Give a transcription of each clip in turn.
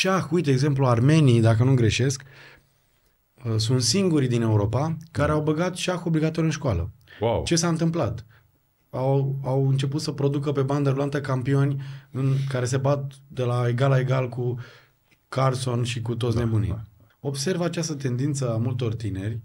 șah, uite, exemplu, armenii, dacă nu greșesc, uh, sunt singurii din Europa care da. au băgat șah obligatoriu în școală. Wow. Ce s-a întâmplat? Au, au început să producă pe bandă rulantă campioni în, care se bat de la egal la egal cu Carson și cu toți da, nebunii. Da. Observ această tendință a multor tineri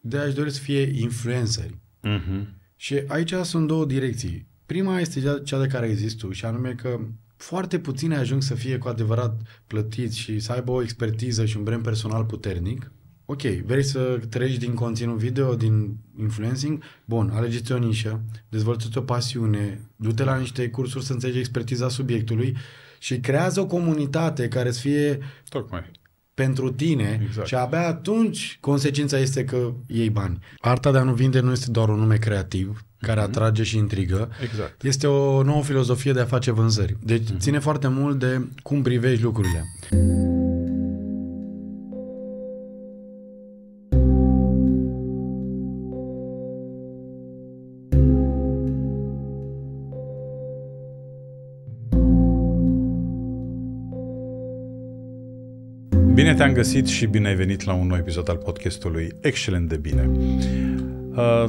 de a-și dori să fie influenceri. Uh-huh. Și aici sunt două direcții. Prima este cea de care există și anume că foarte puține ajung să fie cu adevărat plătiți și să aibă o expertiză și un brand personal puternic. Ok, vrei să treci din conținut video, din influencing? Bun, alegeți o nișă, dezvoltă-ți o pasiune, du-te la niște cursuri să înțelegi expertiza subiectului și creează o comunitate care să fie Tocmai pentru tine exact. și abia atunci consecința este că iei bani. Arta de a nu vinde nu este doar un nume creativ care mm-hmm. atrage și intrigă. Exact. Este o nouă filozofie de a face vânzări. Deci mm-hmm. ține foarte mult de cum privești lucrurile. Mm-hmm. Bine te-am găsit și bine ai venit la un nou episod al podcastului Excelent de Bine. Uh,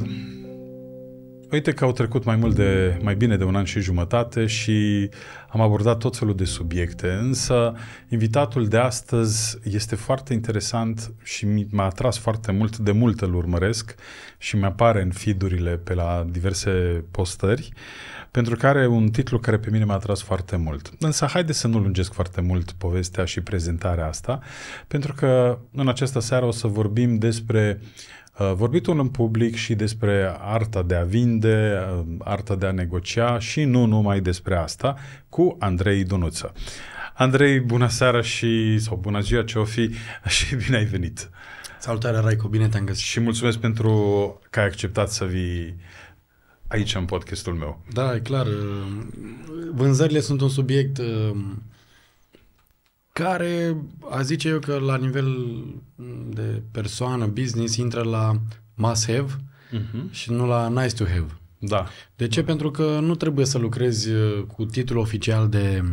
Uite că au trecut mai mult de, mai bine de un an și jumătate și am abordat tot felul de subiecte, însă invitatul de astăzi este foarte interesant și m-a atras foarte mult, de mult îl urmăresc și mi-apare în feed-urile pe la diverse postări, pentru că are un titlu care pe mine m-a atras foarte mult. Însă haide să nu lungesc foarte mult povestea și prezentarea asta, pentru că în această seară o să vorbim despre uh, Uh, vorbitul în public și despre arta de a vinde, uh, arta de a negocia și nu numai despre asta, cu Andrei Dunuță. Andrei, bună seara și, sau bună ziua ce o fi și bine ai venit! Salutare, Raico, bine te-am găsit! Și mulțumesc pentru că ai acceptat să vii aici în podcastul meu. Da, e clar. Uh, vânzările sunt un subiect care a zice eu că la nivel de persoană, business, intră la must have uh-huh. și nu la nice to have. Da. De ce? Da. Pentru că nu trebuie să lucrezi uh, cu titlul oficial de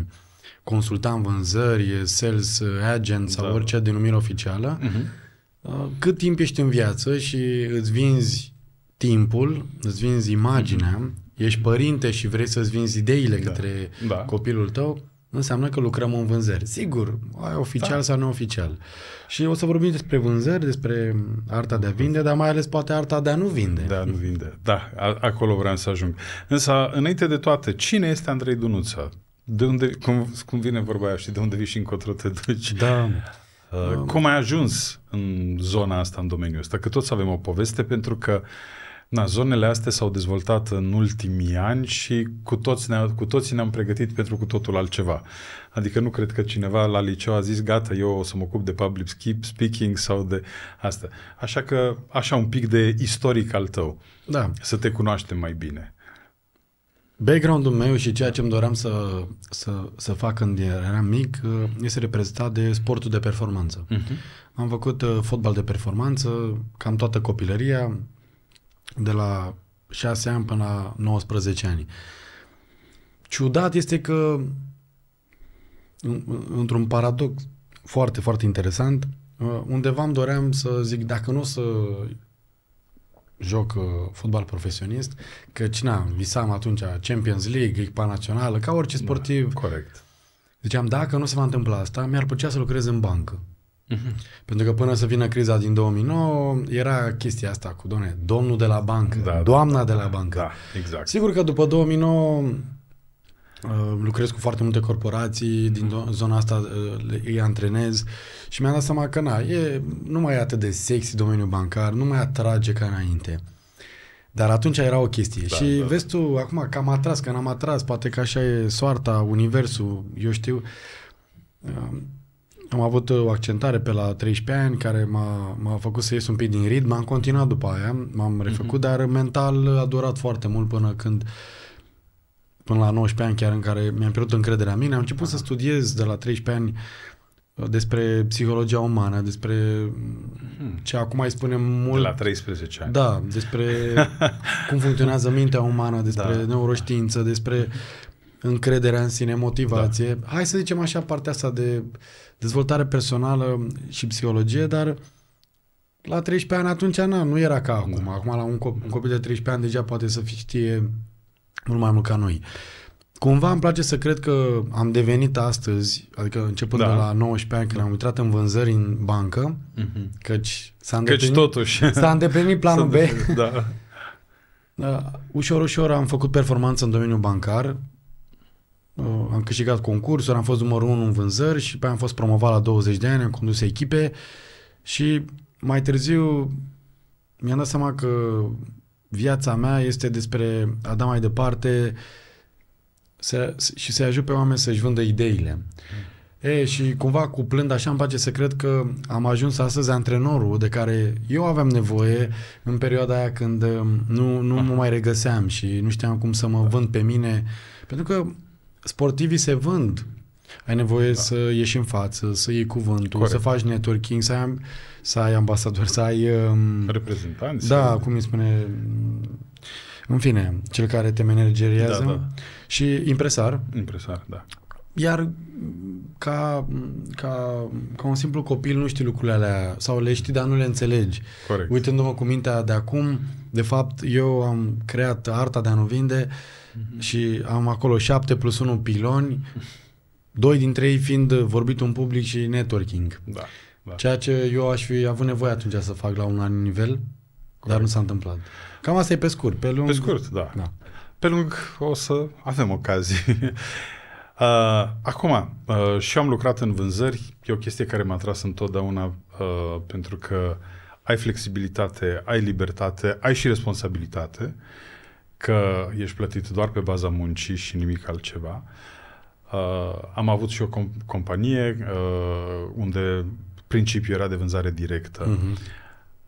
consultant vânzări, sales uh, agent sau da. orice denumire oficială. Uh-huh. Cât timp ești în viață și îți vinzi timpul, îți vinzi imaginea, uh-huh. ești părinte și vrei să-ți vinzi ideile da. către da. copilul tău, nu înseamnă că lucrăm în vânzări. Sigur, ai oficial da. sau neoficial. Și o să vorbim despre vânzări, despre arta de a vinde, dar mai ales poate arta de a nu vinde. Da, nu vinde. Da, acolo vreau să ajung. Însă, înainte de toate, cine este Andrei Dunuță? De unde, cum, cum vine vorba aia și de unde vii și încotro te duci? Da. Uh, cum ai ajuns în zona asta, în domeniul ăsta? Că toți avem o poveste, pentru că uh, Na, zonele astea s-au dezvoltat în ultimii ani și cu, toți ne, cu toții ne-am pregătit pentru cu totul altceva. Adică nu cred că cineva la liceu a zis, gata, eu o să mă ocup de public speaking sau de asta. Așa că, așa un pic de istoric al tău. Da. Să te cunoaștem mai bine. Background-ul meu și ceea ce îmi doream să, să, să fac când eram mic uh, este reprezentat de sportul de performanță. Uh-huh. Am făcut uh, fotbal de performanță cam toată copilăria, de la 6 ani până la 19 ani. Ciudat este că, într-un paradox foarte, foarte interesant, uh, undeva îmi doream să zic, dacă nu o să joc uh, fotbal profesionist, că cine visam atunci Champions League, echipa națională, ca orice da, sportiv. Da, corect. Ziceam, dacă nu se va întâmpla asta, mi-ar plăcea să lucrez în bancă. Mhm. Pentru că până să vină criza din 2009 era chestia asta cu doamne, domnul de la bancă, da, da, doamna da, de la bancă. Da, exact. Sigur că după 2009 uh, lucrez cu foarte multe corporații mhm. din zona asta, uh, îi antrenez și mi-am dat seama că na, e, nu mai e atât de sexy domeniul bancar, nu mai atrage ca înainte. Dar atunci era o chestie. Da, și da. vezi tu, acum că am atras, că n-am atras, poate că așa e soarta, universul, eu știu. Uh, am avut uh, o accentare pe la 13 ani care m-a, m-a făcut să ies un pic din ritm. Am continuat după aia, m-am mhm. refăcut, mm-hmm. dar mental a durat foarte mult până când până la 19 ani chiar în care mi-am pierdut încrederea în mine. Am început Aha. să studiez de la 13 ani uh, despre psihologia umană, despre mhm. ce acum îi spunem mult... De la 13 ani. Da, despre cum funcționează mintea umană, despre da. neuroștiință, despre încrederea în sine, motivație. Da. Hai să zicem așa partea asta de dezvoltare personală și psihologie, dar la 13 ani atunci na, nu era ca acum. Da. Acum la un, cop- un copil de 13 ani deja poate să știe mult mai mult ca noi. Cumva îmi place să cred că am devenit astăzi, adică începând da. de la 19 ani, când da. am intrat în vânzări în bancă, mm-hmm. căci s-a îndeplinit, căci totuși. s-a îndeplinit planul s-a B. Da. da. Ușor, ușor am făcut performanță în domeniul bancar, Uh, am câștigat concursuri, am fost numărul 1 în vânzări și pe am fost promovat la 20 de ani, am condus echipe și mai târziu mi-am dat seama că viața mea este despre a da mai departe să, și să-i ajut pe oameni să-și vândă ideile. E, și cumva cuplând așa îmi place să cred că am ajuns astăzi antrenorul de care eu aveam nevoie în perioada aia când um, nu, nu mă mai regăseam și nu știam cum să mă vând pe mine. Pentru că sportivii se vând. Ai nevoie da. să ieși în față, să iei cuvântul, Corect. să faci networking, să ai, să ai ambasador, să ai... Um, Reprezentanți. Da, cum îi spune... În fine, cel care te manageriază. Da, da. Și impresar. Impresar, da. Iar ca, ca, ca un simplu copil nu știi lucrurile alea sau le știi, dar nu le înțelegi. Corect. Uitându-mă cu mintea de acum, de fapt, eu am creat arta de a nu vinde mhm. și am acolo șapte plus 1 piloni, doi dintre ei fiind vorbit un public și networking. Da, da. Ceea ce eu aș fi avut nevoie atunci să fac la un anumit nivel, Corect. dar nu s-a întâmplat. Cam asta e pe scurt. Pe, lung, pe scurt, da. da. Pe lung o să avem ocazii. Uh, acum, uh, și eu am lucrat în vânzări, e o chestie care m-a tras întotdeauna uh, pentru că uh, ai flexibilitate, ai libertate, ai și responsabilitate, că ești plătit doar pe baza muncii și nimic altceva. Uh, am avut și o com- companie uh, unde principiul era de vânzare directă. Uh-huh.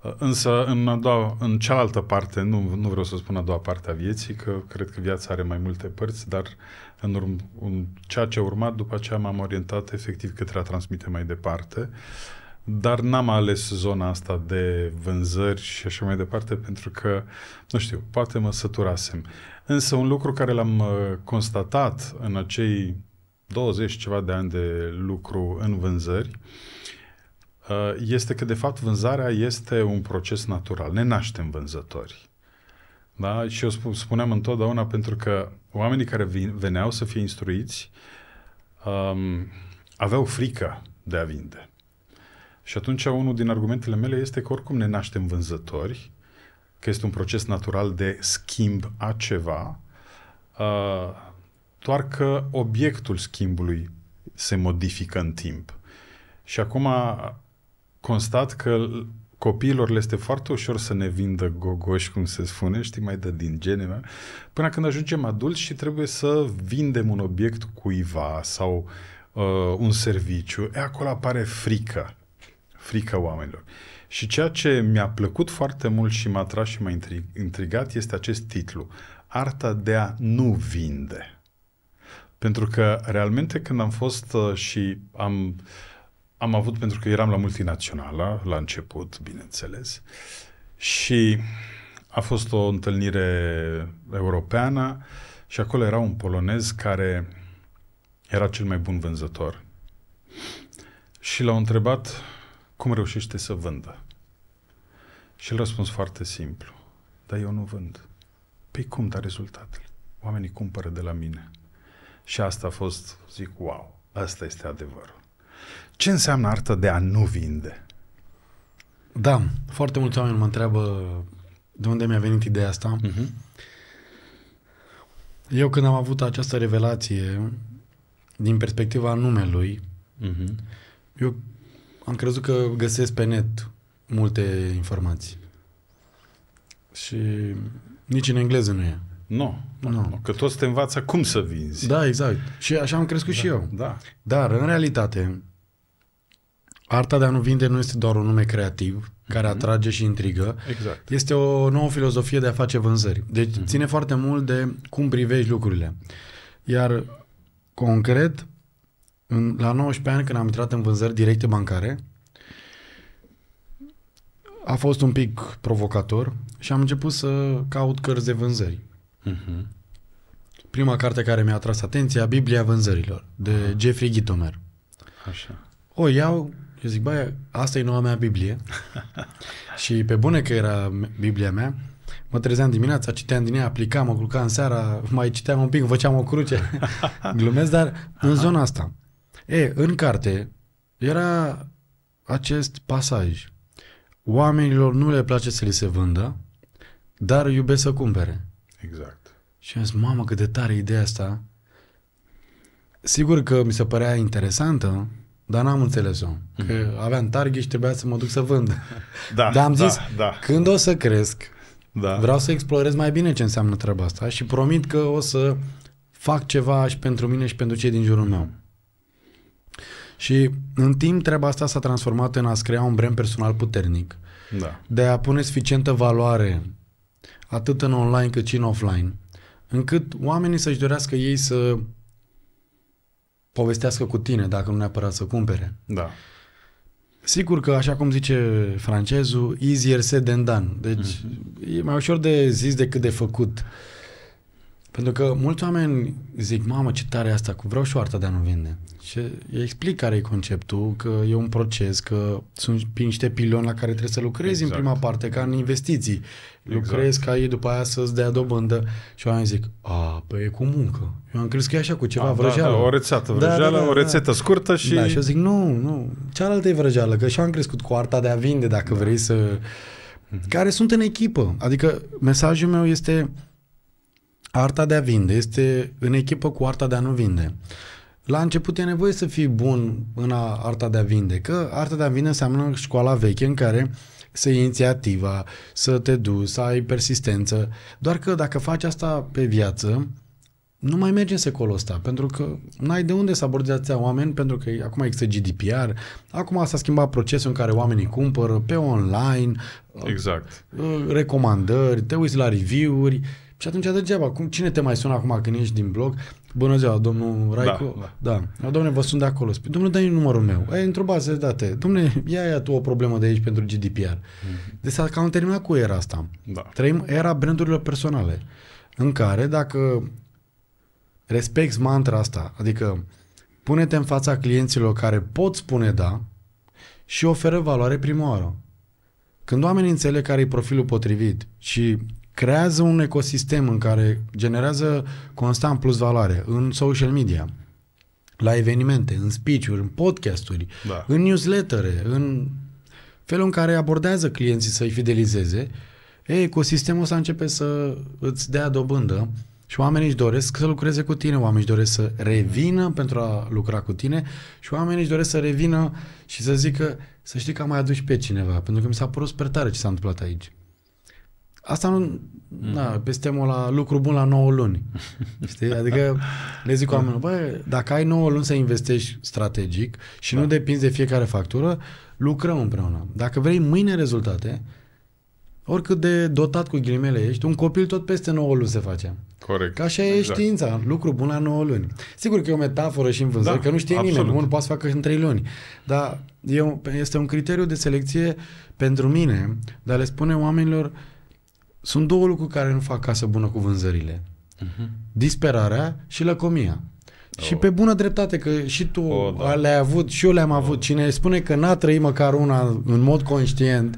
Uh, însă, în, a doua, în cealaltă parte, nu, nu vreau să spun a doua parte a vieții, că cred că viața are mai multe părți, dar în, urm- în ceea ce a urmat, după aceea m-am orientat efectiv către a transmite mai departe. Uh, dar n-am ales zona asta de vânzări și așa mai departe pentru că, nu știu, poate mă săturasem. Însă un lucru care l-am uh, constatat în acei 20 ceva de ani de lucru în vânzări uh, este că, de fapt, vânzarea este un proces natural. Ne naștem vânzători. Da? Și eu spuneam întotdeauna pentru că oamenii care veneau să fie instruiți um, aveau frică de a vinde. Și atunci unul din argumentele mele este că oricum ne naștem vânzători, că este un proces natural de schimb a ceva, uh, doar că obiectul schimbului se modifică în timp. Și acum constat că copiilor le este foarte ușor să ne vindă gogoși, cum se spune, știi, mai de din gene, până când ajungem adulți și trebuie să vindem un obiect cuiva sau uh, un serviciu, e, acolo apare frică frica oamenilor. Și ceea ce mi-a plăcut foarte mult și m-a atras și m-a intrigat este acest titlu, Arta de a nu vinde. Pentru că realmente când am fost uh, și am, am avut, pentru că eram la multinațională la început, bineînțeles, și a fost o întâlnire europeană și acolo era un polonez care era cel mai bun vânzător. Și l-au întrebat cum reușește să vândă? Și el răspuns foarte simplu. Dar eu nu vând. Păi cum, da rezultatele? Oamenii cumpără de la mine. Și asta a fost, zic, wow, asta este adevărul. Ce înseamnă artă de a nu vinde? Da, foarte mulți oameni mă întreabă de unde mi-a venit ideea asta. Uh-huh. Eu când am avut această revelație, din perspectiva numelui, uh-huh. eu am crezut că găsesc pe net multe informații. Și nici în engleză nu e. Nu, nu, nu. Că toți te învață cum să vinzi. Da, exact. Și așa am crescut da, și eu. Da. Dar, în realitate, arta de a nu vinde nu este doar un nume creativ care mm-hmm. atrage și intrigă. Exact. Este o nouă filozofie de a face vânzări. Deci mm-hmm. ține foarte mult de cum privești lucrurile. Iar, concret, în, la 19 ani când am intrat în vânzări directe bancare, a fost un pic provocator și am început să caut cărți de vânzări. Uh-huh. Prima carte care mi-a atras atenția, Biblia vânzărilor, de uh-huh. Jeffrey Gitomer. Așa. O iau, eu zic, băi, asta e noua mea Biblie. și pe bune că era Biblia mea, mă trezeam dimineața, citeam din ea, aplicam, mă culcam în seara, mai citeam un pic, făceam o cruce. Glumesc, dar în zona asta. E, în carte era acest pasaj. Oamenilor nu le place să li se vândă, dar iubesc să cumpere. Exact. Și am zis, mamă, cât de tare ideea asta. Sigur că mi se părea interesantă, dar n-am înțeles-o. Mhm. Că mm-hmm. aveam target și trebuia să mă duc să vând. Da, dar am da, zis, da, da. când o să cresc, da. vreau să explorez mai bine ce înseamnă treaba asta și promit că o să fac ceva și pentru mine și pentru cei din jurul meu. Și în timp treaba asta s-a transformat în a-ți crea un brand personal puternic. Da. De a pune suficientă valoare atât în online cât și în offline, încât oamenii să-și dorească ei să povestească cu tine, dacă nu neapărat să cumpere. Da. Sigur că, așa cum zice francezul, easier said than done. Deci mm. e mai ușor de zis decât de făcut. Pentru că mulți oameni zic, mamă, ce tare asta, cu vreau șoarta de a nu vinde. Și explic care e conceptul, că e un proces, că sunt niște piloni la care trebuie să lucrezi exact. în prima parte, ca în investiții. Exact. Lucrezi ca ei după aia să-ți dea dobândă. Și oamenii zic, a, păi e cu muncă. Eu am crezut că e așa cu ceva ah, a, da, vrăjeală. Da, da, o rețetă vrăjeală, da, da, da, o rețetă da. da, da scurtă și... Da, și eu zic, nu, nu, cealaltă e vrăjeală, că și am crescut cu arta de a vinde, dacă da. vrei să... Mm-hmm. Care sunt în echipă. Adică mesajul meu este arta de a vinde, este în echipă cu arta de a nu vinde la început e nevoie să fii bun în a, arta de a vinde, că arta de a vinde înseamnă școala veche în care să iei inițiativa, să te duci, să ai persistență. Doar că dacă faci asta pe viață, nu mai merge în secolul ăsta, pentru că n-ai de unde să abordezi oameni, pentru că acum există GDPR, acum s-a schimbat procesul în care oamenii cumpără pe online, uh, exact. Uh, recomandări, te uiți la review-uri și atunci degeaba, cum, cine te mai sună acum când ești din blog? Bună ziua, domnul da, Raicu. Da, da. da. Domnule, vă sunt de acolo. Spui, domnule, dă mi numărul meu. Ai într-o bază de date. Domnule, ia, ia tu o problemă de aici pentru GDPR. Mm-hmm. Deci că am terminat cu era asta. Da. Trăim era brandurilor personale, în care dacă respecti mantra asta, adică pune-te în fața clienților care pot spune da și oferă valoare prima oară. Când oamenii înțeleg care e profilul potrivit și creează un ecosistem în care generează constant plus valoare în social media, la evenimente, în speech-uri, în podcasturi, da. în newslettere, în felul în care abordează clienții să-i fidelizeze, e, ecosistemul ăsta începe să îți dea dobândă și oamenii își doresc să lucreze cu tine, oamenii își doresc să revină pentru a lucra cu tine și oamenii își doresc să revină și să zică să știi că am mai adus pe cineva, pentru că mi s-a părut super tare ce s-a întâmplat aici. Asta nu... Mm. Da, peste la lucru bun la 9 luni. Știi? Adică le zic da. oamenilor, băi, dacă ai 9 luni să investești strategic și da. nu depinzi de fiecare factură, lucrăm împreună. Dacă vrei mâine rezultate, oricât de dotat cu ghilimele ești, un copil tot peste 9 luni se face. Corect. Ca așa exact. e știința, lucru bun la 9 luni. Sigur că e o metaforă și în vânzări, da, că nu știe absolut. nimeni, unul poate să facă în 3 luni. Dar e, este un criteriu de selecție pentru mine, dar le spune oamenilor, uh, sunt două lucruri care nu fac casă bună cu vânzările. Uh-huh. Disperarea și lăcomia. Oh. Și pe bună dreptate, că și tu oh, da. le-ai avut și eu le-am avut. Cine spune că n-a trăit măcar una în mod conștient,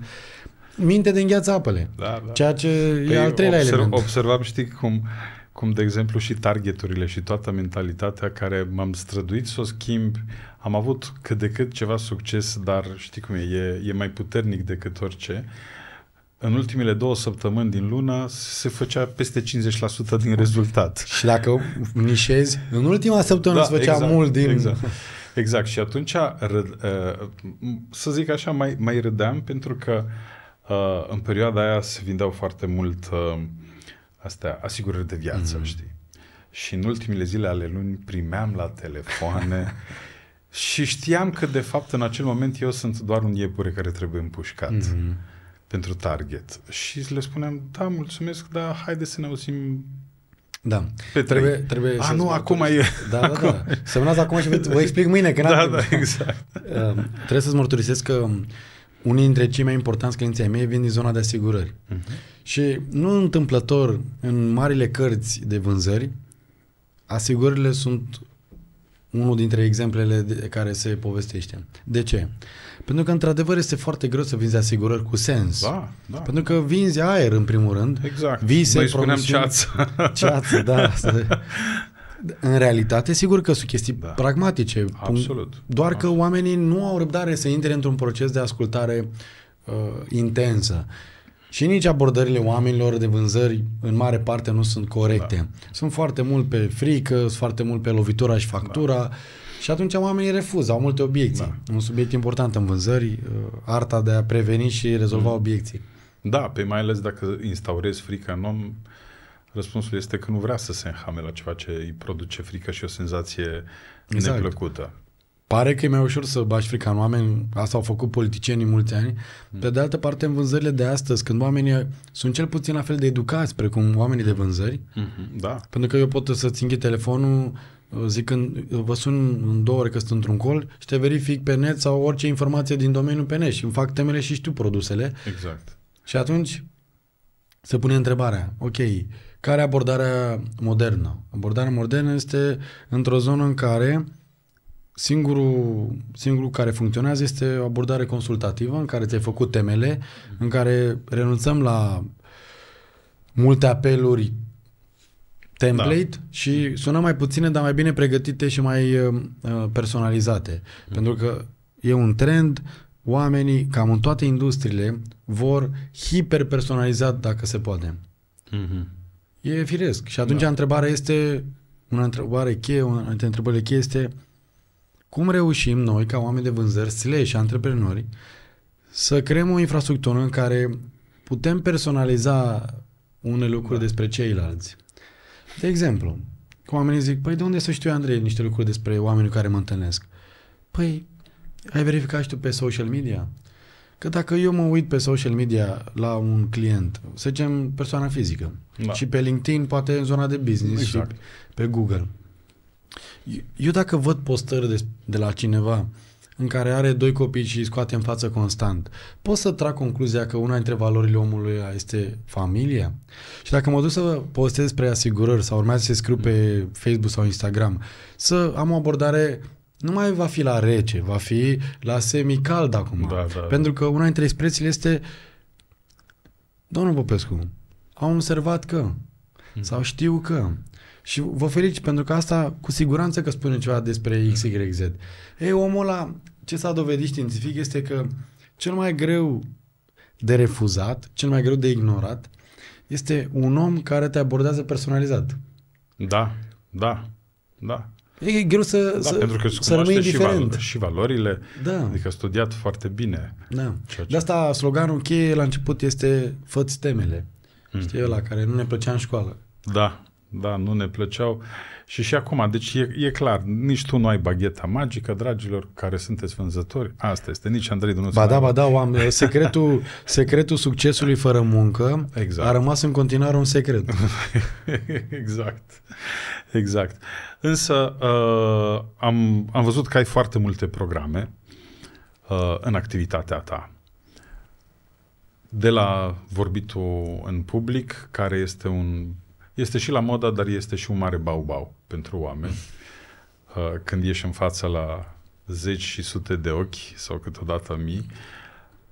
minte de îngheață apele. Da, da. Ceea ce păi e al treilea observ, element. Observam, știi, cum, cum de exemplu și targeturile și toată mentalitatea care m-am străduit să o schimb. Am avut cât de cât ceva succes, dar știi cum e, e, e mai puternic decât orice. Uh, în ultimele două săptămâni din lună se făcea peste 50% din rezultat. Și dacă nișezi, în ultima săptămână da, se făcea exact, mult din... Exact. Exact. Și atunci, uh, să zic așa, mai, mai râdeam pentru că uh, în perioada aia se vindeau foarte mult uh, astea, asigurări de viață, mm. știi? Și în ultimele zile ale lunii primeam la telefoane și știam că, de fapt, în acel moment eu sunt doar un iepure care trebuie împușcat. Mm-hmm pentru Target. Și le spuneam, da, mulțumesc, dar haide să ne auzim da. Pe trei. Trebuie, trebuie A, nu, acum e. Da, da, acum. da, da. Semnați acum și vă explic mâine, că Da, da, exact. Uh, trebuie să-ți mărturisesc că unii dintre cei mai importanți clienții ai mei vin din zona de asigurări. Uh-huh. Și nu întâmplător, în marile cărți de vânzări, asigurările sunt unul dintre exemplele de care se povestește. De ce? Pentru că, într-adevăr, este foarte greu să vinzi asigurări cu sens. Da, da. Pentru că vinzi aer, în primul rând. Exact. Vise, Noi spuneam ceață. Ceață, da. În realitate, sigur că sunt chestii da. pragmatice. Absolut. Doar Absolut. că oamenii nu au răbdare să intre într-un proces de ascultare uh, intensă. Și nici abordările oamenilor de vânzări în mare parte nu sunt corecte. Da. Sunt foarte mult pe frică, sunt foarte mult pe lovitura și factura. Da și atunci oamenii refuză, au multe obiecții. Da. Un subiect important în vânzări, uh, arta de a preveni și rezolva mm. obiecții. Da, pe mai ales dacă instaurezi frica în om, răspunsul este că nu vrea să se înhame la ceva ce îi produce frică și o senzație exact. neplăcută. Pare că e mai ușor să bași frica în oameni, asta au făcut politicienii mulți ani. Mm. Pe de altă parte, în vânzările de astăzi, când oamenii sunt cel puțin la fel de educați precum oamenii de vânzări, mhm, da. pentru că eu pot să-ți telefonul, zic când vă sun în două ore că sunt într-un col și te verific pe net sau orice informație din domeniul pe net și îmi fac temele și știu produsele. Exact. Și atunci se pune întrebarea, ok, care abordarea modernă? Abordarea modernă este într-o zonă în care singurul, singurul care funcționează este o abordare consultativă în care ți-ai făcut temele, în care renunțăm la multe apeluri template da. și sună mai puține, dar mai bine pregătite și mai uh, uh, personalizate. Mm. Pentru că e un trend, oamenii, cam în toate industriile, vor hiperpersonalizat dacă se poate. Mm-hmm. E firesc. Și atunci da. întrebarea este, una întrebare cheie, una dintre întrebările cheie este cum reușim noi, ca oameni de vânzări, slash antreprenori, să creăm o infrastructură în care putem personaliza unele lucruri da. despre ceilalți. De exemplu, că oamenii zic, păi de unde să știu, Andrei, niște lucruri despre oamenii care mă întâlnesc? Păi, ai verificat și tu pe social media? Că dacă eu mă uit pe social media la un client, să zicem persoana fizică, da. și pe LinkedIn, poate în zona de business exact. și pe Google, eu dacă văd postări de, de la cineva în care are doi copii și îi scoate în față constant, pot să trag concluzia că una dintre valorile omului este familia? Și dacă mă duc să postez spre asigurări sau urmează să scriu pe Facebook sau Instagram, să am o abordare nu mai va fi la rece, va fi la semicald acum. Da, da, da. Pentru că una dintre expresiile este Domnul Popescu, am observat că mm. sau știu că și vă felicit pentru că asta cu siguranță că spune ceva despre XYZ. Ei, omul ăla ce s-a dovedit științific este că cel mai greu de refuzat, cel mai greu de ignorat, este un om care te abordează personalizat. Da, da, da. E greu să, da, să, pentru că să rămâi indiferent. Și, val- și valorile, da. adică studiat foarte bine. Da. Ce... De asta sloganul cheie la început este fă temele. Mm. Știi, ăla care nu ne plăcea în școală. Da da, nu ne plăceau. Și și acum, deci e, e clar, nici tu nu ai bagheta magică, dragilor, care sunteți vânzători, asta este, nici Andrei nu da, Ba da, ba da, am, secretul, secretul succesului fără muncă exact. a rămas în continuare un secret. exact, exact. Însă uh, am, am văzut că ai foarte multe programe uh, în activitatea ta. De la vorbitul în public, care este un este și la moda, dar este și un mare bau-bau pentru oameni. Uh, când ieși în fața la zeci și sute de ochi sau câteodată mii,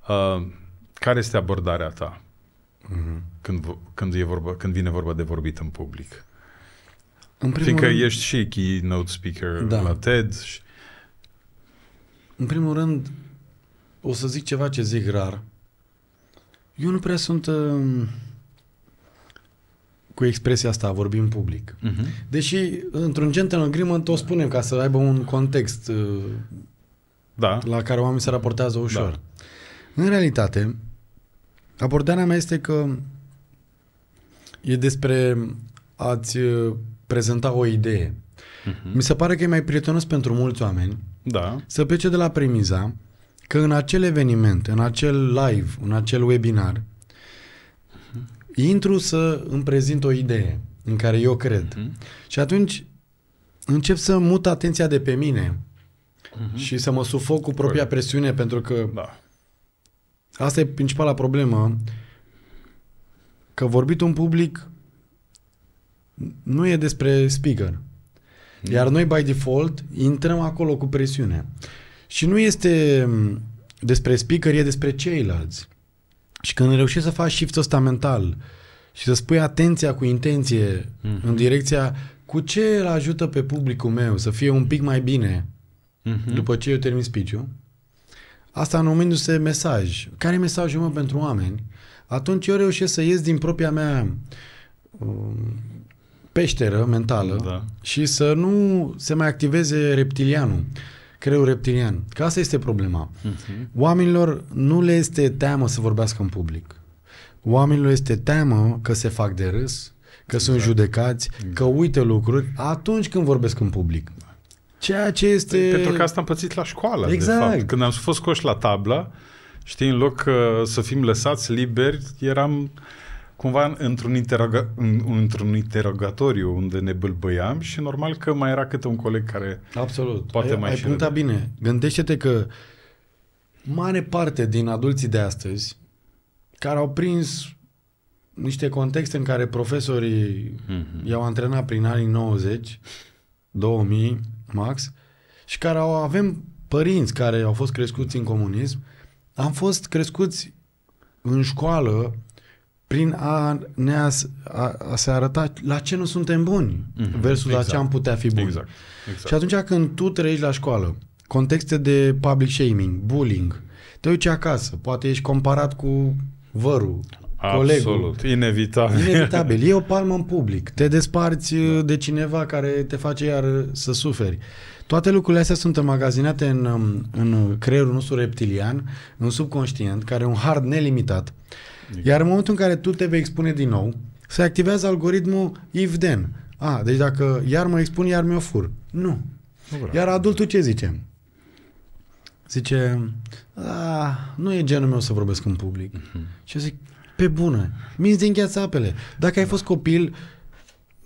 uh, care este abordarea ta mhm. când, când, e vorba, când vine vorba de vorbit în public? În primul Fiindcă rând, ești și keynote speaker da. la TED. Și... În primul rând, o să zic ceva ce zic rar. Eu nu prea sunt... Uh cu expresia asta, vorbim public. Uh-huh. Deși, într-un gentleman agreement o spunem ca să aibă un context uh, da. la care oamenii se raportează ușor. Da. În realitate, abordarea mea este că e despre a-ți uh, prezenta o idee. Uh-huh. Mi se pare că e mai prietenos pentru mulți oameni da. să plece de la premiza că în acel eveniment, în acel live, în acel webinar, intru să îmi prezint o idee în care eu cred. Uh-huh. Și atunci încep să mut atenția de pe mine uh-huh. și să mă sufoc cu propria Corect. presiune pentru că da. asta e principala problemă că vorbit un public nu e despre speaker. Mhm. Iar noi, by default, intrăm acolo cu presiune. Și nu este mm, despre speaker, e despre ceilalți. Și când reușești să faci shift-ul ăsta mental și să spui atenția cu intenție mm-hmm. în direcția cu ce îl ajută pe publicul meu să fie un pic mai bine mm-hmm. după ce eu termin speech-ul, asta numindu-se mesaj. Care e mesajul meu pentru oameni? Atunci eu reușesc să ies din propria mea um, peșteră mentală da. și să nu se mai activeze reptilianul. Mm creierul reptilian. Că asta este problema. Uh-huh. Oamenilor nu le este teamă să vorbească în public. Oamenilor este teamă că se fac de râs, că exact. sunt judecați, exact. că uită lucruri atunci când vorbesc în public. Ceea ce este... Păi, pentru că asta am pățit la școală, exact. de fapt. Când am fost coși la tablă, știi, în loc uh, să fim lăsați liberi, eram cumva într-un, interoga- într-un interogatoriu unde ne bâlbăiam și normal că mai era câte un coleg care Absolut. poate ai, mai Ai și punctat bine. Gândește-te că mare parte din adulții de astăzi care au prins niște contexte în care profesorii mm-hmm. i-au antrenat prin anii 90, 2000 max, și care au avem părinți care au fost crescuți în comunism, am fost crescuți în școală prin a, ne a, a se arăta la ce nu suntem buni mm-hmm. versus exact. la ce exact. am putea fi buni. Exact. Exact. Și atunci când tu trăiești la școală, contexte de public shaming, bullying, te uiți acasă, poate ești comparat cu vărul, Absolut, colegul. inevitabil. Inevitabil. E o palmă în public. Te desparți da. Uh, de cineva care te face iar uh, să suferi. Toate lucrurile astea sunt magazinate în, um, în creierul nostru reptilian, în subconștient, care e un hard nelimitat. Exact. Iar în momentul în care tu te vei expune din nou, se activează algoritmul if-then. A, ah, deci dacă iar mă expun, iar mi-o fur. Nu. vreau. Iar adultul ce zice? Zice, a, nu e genul meu să vorbesc în public. Uh-huh. Și eu zic, pe bună, minți din gheața apele. Dacă ai da. fost copil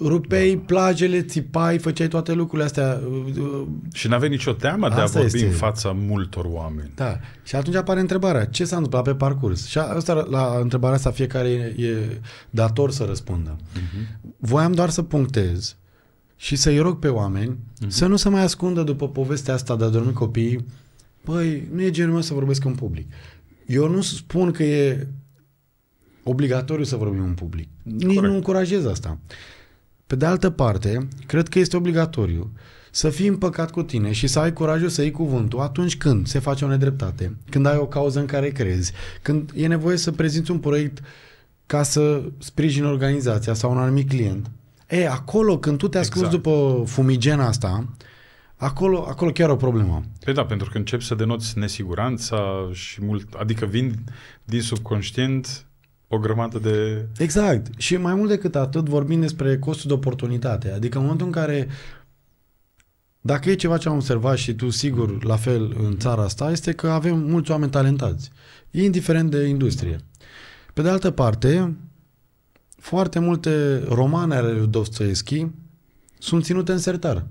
rupei da. plajele, țipai, făceai toate lucrurile astea. Uh, uh, și n-aveai nicio teamă de a vorbi este. în fața multor oameni. Da. Și atunci apare întrebarea, ce s-a întâmplat pe parcurs? Și asta, la întrebarea asta fiecare e, e dator să răspundă. Uh-huh. Voiam doar să punctez și să-i rog pe oameni uh-huh. să nu se mai ascundă după povestea asta de a dormi copiii. Păi, nu e genul meu să vorbesc în public. Eu nu spun că e obligatoriu să vorbim în public. Nici nu încurajez asta. Pe de altă parte, cred că este obligatoriu să fii împăcat cu tine și să ai curajul să iei cuvântul atunci când se face o nedreptate, când ai o cauză în care crezi, când e nevoie să prezinți un proiect ca să sprijini organizația sau un anumit client. E, acolo când tu te ascunzi exact. după fumigena asta, acolo, acolo chiar o problemă. Păi da, pentru că începi să denoți nesiguranța și mult, adică vin din subconștient o grămadă de... Exact. Și mai mult decât atât vorbim despre costul de oportunitate. Adică în momentul în care dacă e ceva ce am observat și tu sigur la fel în țara asta, este că avem mulți oameni talentați, indiferent de industrie. Pe de altă parte, foarte multe romane ale lui Dostoevski sunt ținute în sertar.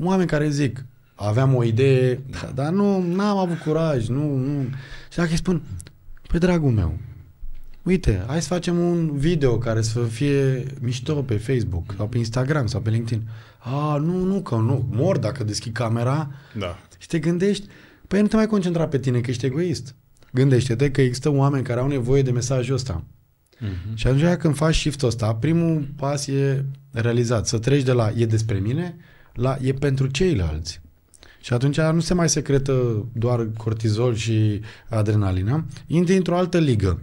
Oameni care zic, aveam o idee, da. dar nu n am avut curaj, nu, nu. Și dacă îi spun, Pe păi, dragul meu, uite, hai să facem un video care să fie mișto pe Facebook sau pe Instagram sau pe LinkedIn. A, nu, nu, că nu, mor dacă deschid camera da. și te gândești, păi nu te mai concentra pe tine că ești egoist. Gândește-te că există oameni care au nevoie de mesajul ăsta. Uh-huh. Și atunci când faci shift-ul ăsta, primul pas e realizat, să treci de la e despre mine la e pentru ceilalți. Și atunci nu se mai secretă doar cortizol și adrenalina, intri într-o altă ligă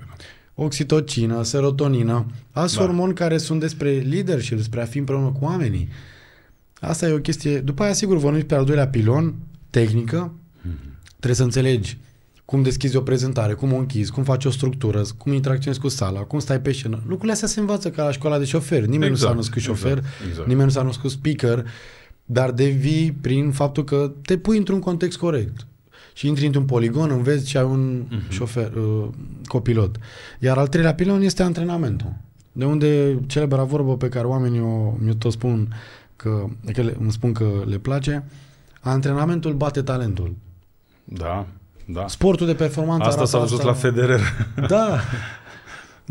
oxitocină, serotonină, alți da. hormoni care sunt despre leadership, despre a fi împreună cu oamenii. Asta e o chestie. După aia, sigur, vorbim pe al doilea pilon, tehnică. Mm-hmm. Trebuie să înțelegi cum deschizi o prezentare, cum o închizi, cum faci o structură, cum interacționezi cu sala, cum stai pe scenă. Lucrurile astea se învață ca la școala de șofer. Nimeni exact, nu s-a exact, născut exact, șofer, exact. nimeni nu s-a născut speaker, dar devii prin faptul că te pui într-un context corect și intri într-un poligon, înveți și ai un uh-huh. șofer, uh, copilot. Iar al treilea pilon este antrenamentul. De unde celebra vorbă pe care oamenii o, mi-o tot spun că, că le, îmi spun că le place, antrenamentul bate talentul. Da, da. Sportul de performanță Asta s-a văzut la Federer. Da.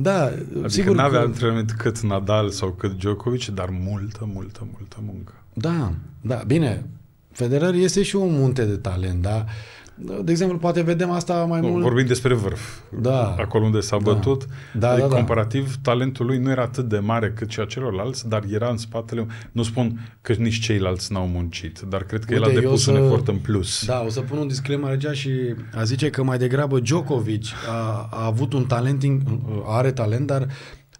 Da, adică sigur n-avea că... antrenament cât Nadal sau cât Djokovic, dar multă, multă, multă muncă. Da, da, bine, Federer este și un munte de talent, da? Uh, de exemplu, poate vedem asta mai nu, mult... Vorbim despre vârf. Da. Acolo unde s-a da. bătut. Da, adică da, deci, da. comparativ, talentul lui nu era atât de mare cât și a celorlalți, dar era în spatele... Nu spun că nici ceilalți n-au muncit, dar cred că Uite, el a depus să... un efort în plus. Da, o să pun un disclaimer aici și a zice că mai degrabă Djokovic a, a avut un talent, in... are talent, dar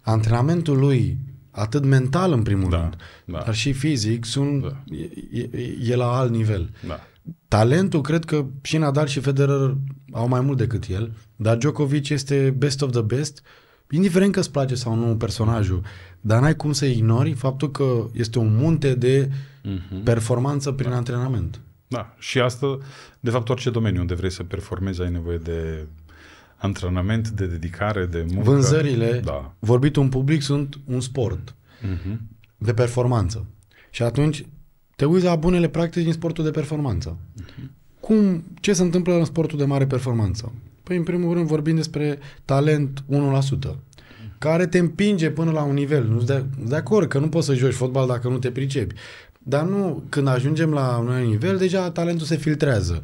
antrenamentul lui atât mental în primul da, rând, da. dar și fizic, sunt, da. e, e, e la alt nivel. Da talentul, cred că și Nadal și Federer au mai mult decât el, dar Djokovic este best of the best, indiferent că îți place sau nu personajul, dar n-ai cum să ignori faptul că este un munte de uh-huh. performanță prin da. antrenament. Da, și asta, de fapt, orice domeniu unde vrei să performezi, ai nevoie de antrenament, de dedicare, de muncă. Vânzările, da. vorbit un public, sunt un sport uh-huh. de performanță. Și atunci te uiți la bunele practici din sportul de performanță. Uh-huh. Cum, ce se întâmplă în sportul de mare performanță? Păi, în primul rând, vorbim despre talent 1%, care te împinge până la un nivel. Nu de, de acord că nu poți să joci fotbal dacă nu te pricepi. Dar nu, când ajungem la un nivel, deja talentul se filtrează.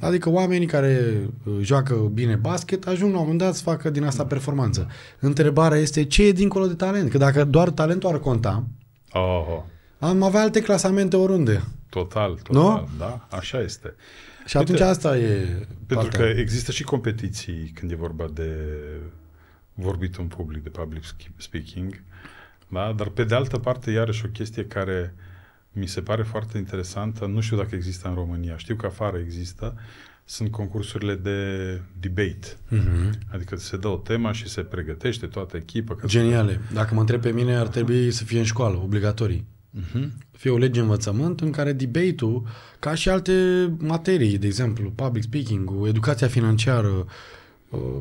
Adică oamenii care uh, joacă bine basket ajung la un moment dat să facă din asta performanță. Întrebarea este ce e dincolo de talent? Că dacă doar talentul ar conta, oh. oh am avea alte clasamente oriunde. Total, total, nu? da, așa este. Și Uite, atunci asta e Pentru partea. că există și competiții când e vorba de vorbit în public, de public speaking, da? dar pe de altă parte, iarăși o chestie care mi se pare foarte interesantă, nu știu dacă există în România, știu că afară există, sunt concursurile de debate. Uh-huh. Adică se dă o temă și se pregătește toată echipa. Geniale. Dacă mă întreb pe mine, ar trebui să fie în școală, obligatorii. Mhm. Fie o lege învățământ în care debate-ul, ca și alte materii, de exemplu, public speaking educația financiară, uh,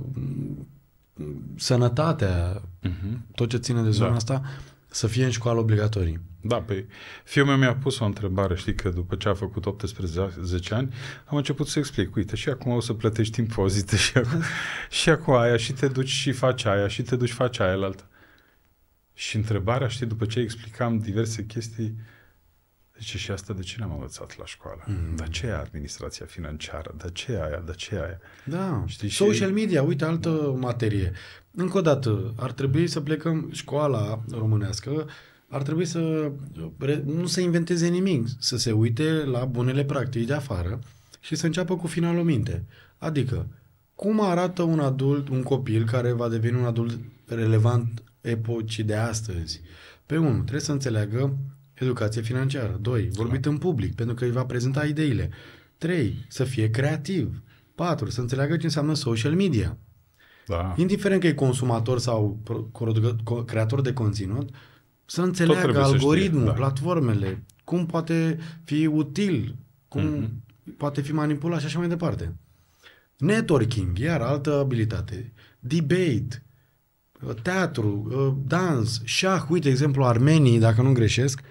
sănătatea, uh-huh. tot ce ține de zona da. asta, să fie în școală obligatorii. Da, pe fiul meu mi-a pus o întrebare, știi, că după ce a făcut 18 ani, am început să explic, uite, și acum o să plătești impozite și acum, și acum aia, și te duci și faci aia, și te duci și faci aia altă. Și întrebarea, știi, după ce explicam diverse chestii, zice, și asta de ce n-am învățat la școală? Mm. De ce e administrația financiară? De ce e aia? De ce e aia? Da, știi, social și... media, uite, altă materie. Încă o dată, ar trebui să plecăm școala românească, ar trebui să nu se inventeze nimic, să se uite la bunele practici de afară și să înceapă cu finalul minte. Adică, cum arată un adult, un copil care va deveni un adult relevant epocii de astăzi. Pe unul, trebuie să înțeleagă educație financiară. Doi, vorbit în public, pentru că îi va prezenta ideile. Trei, să fie creativ. Patru, să înțeleagă ce înseamnă social media. Da. Indiferent că e consumator sau creator de conținut, să înțeleagă algoritmul, să știe, da. platformele, cum poate fi util, cum mm-hmm. poate fi manipulat și așa mai departe. Networking, iar altă abilitate. Debate, Ă, teatru, ă, dans, șah, uite, exemplu, armenii, dacă nu greșesc,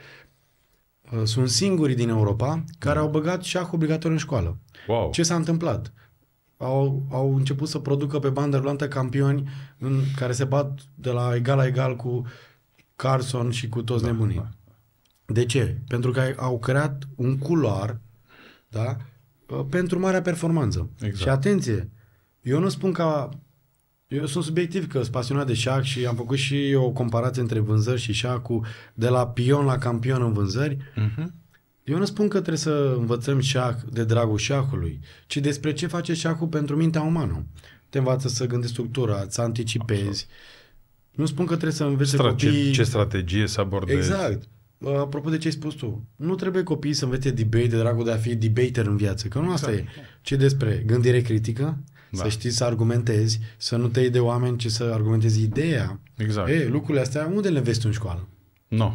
ă, sunt singurii din Europa care au băgat șah obligatoriu în școală. Wow. Ce s-a întâmplat? Au, au început să producă pe bandă rulantă campioni în, care se bat de la egal la egal cu Carson și cu toți da, nebunii. Da. De ce? Pentru că au creat un culoar da, pentru marea performanță. Exact. Și atenție, eu nu spun ca eu sunt subiectiv că sunt pasionat de șac și am făcut și o comparație între vânzări și șacul de la pion la campion în vânzări. Uh-huh. Eu nu spun că trebuie să învățăm șac de dragul șacului, ci despre ce face șacul pentru mintea umană. Te învață să gândești structura, să anticipezi. Absolut. Nu spun că trebuie să înveți Strate- copii... Ce strategie să abordezi. Exact. Apropo de ce ai spus tu, nu trebuie copiii să învețe debate de dragul de a fi debater în viață, că nu asta exact. e, Ce despre gândire critică, da. Să știi să argumentezi, să nu te iei de oameni, ci să argumentezi ideea. Exact. E, lucrurile astea, unde le vezi tu în școală? Nu. No.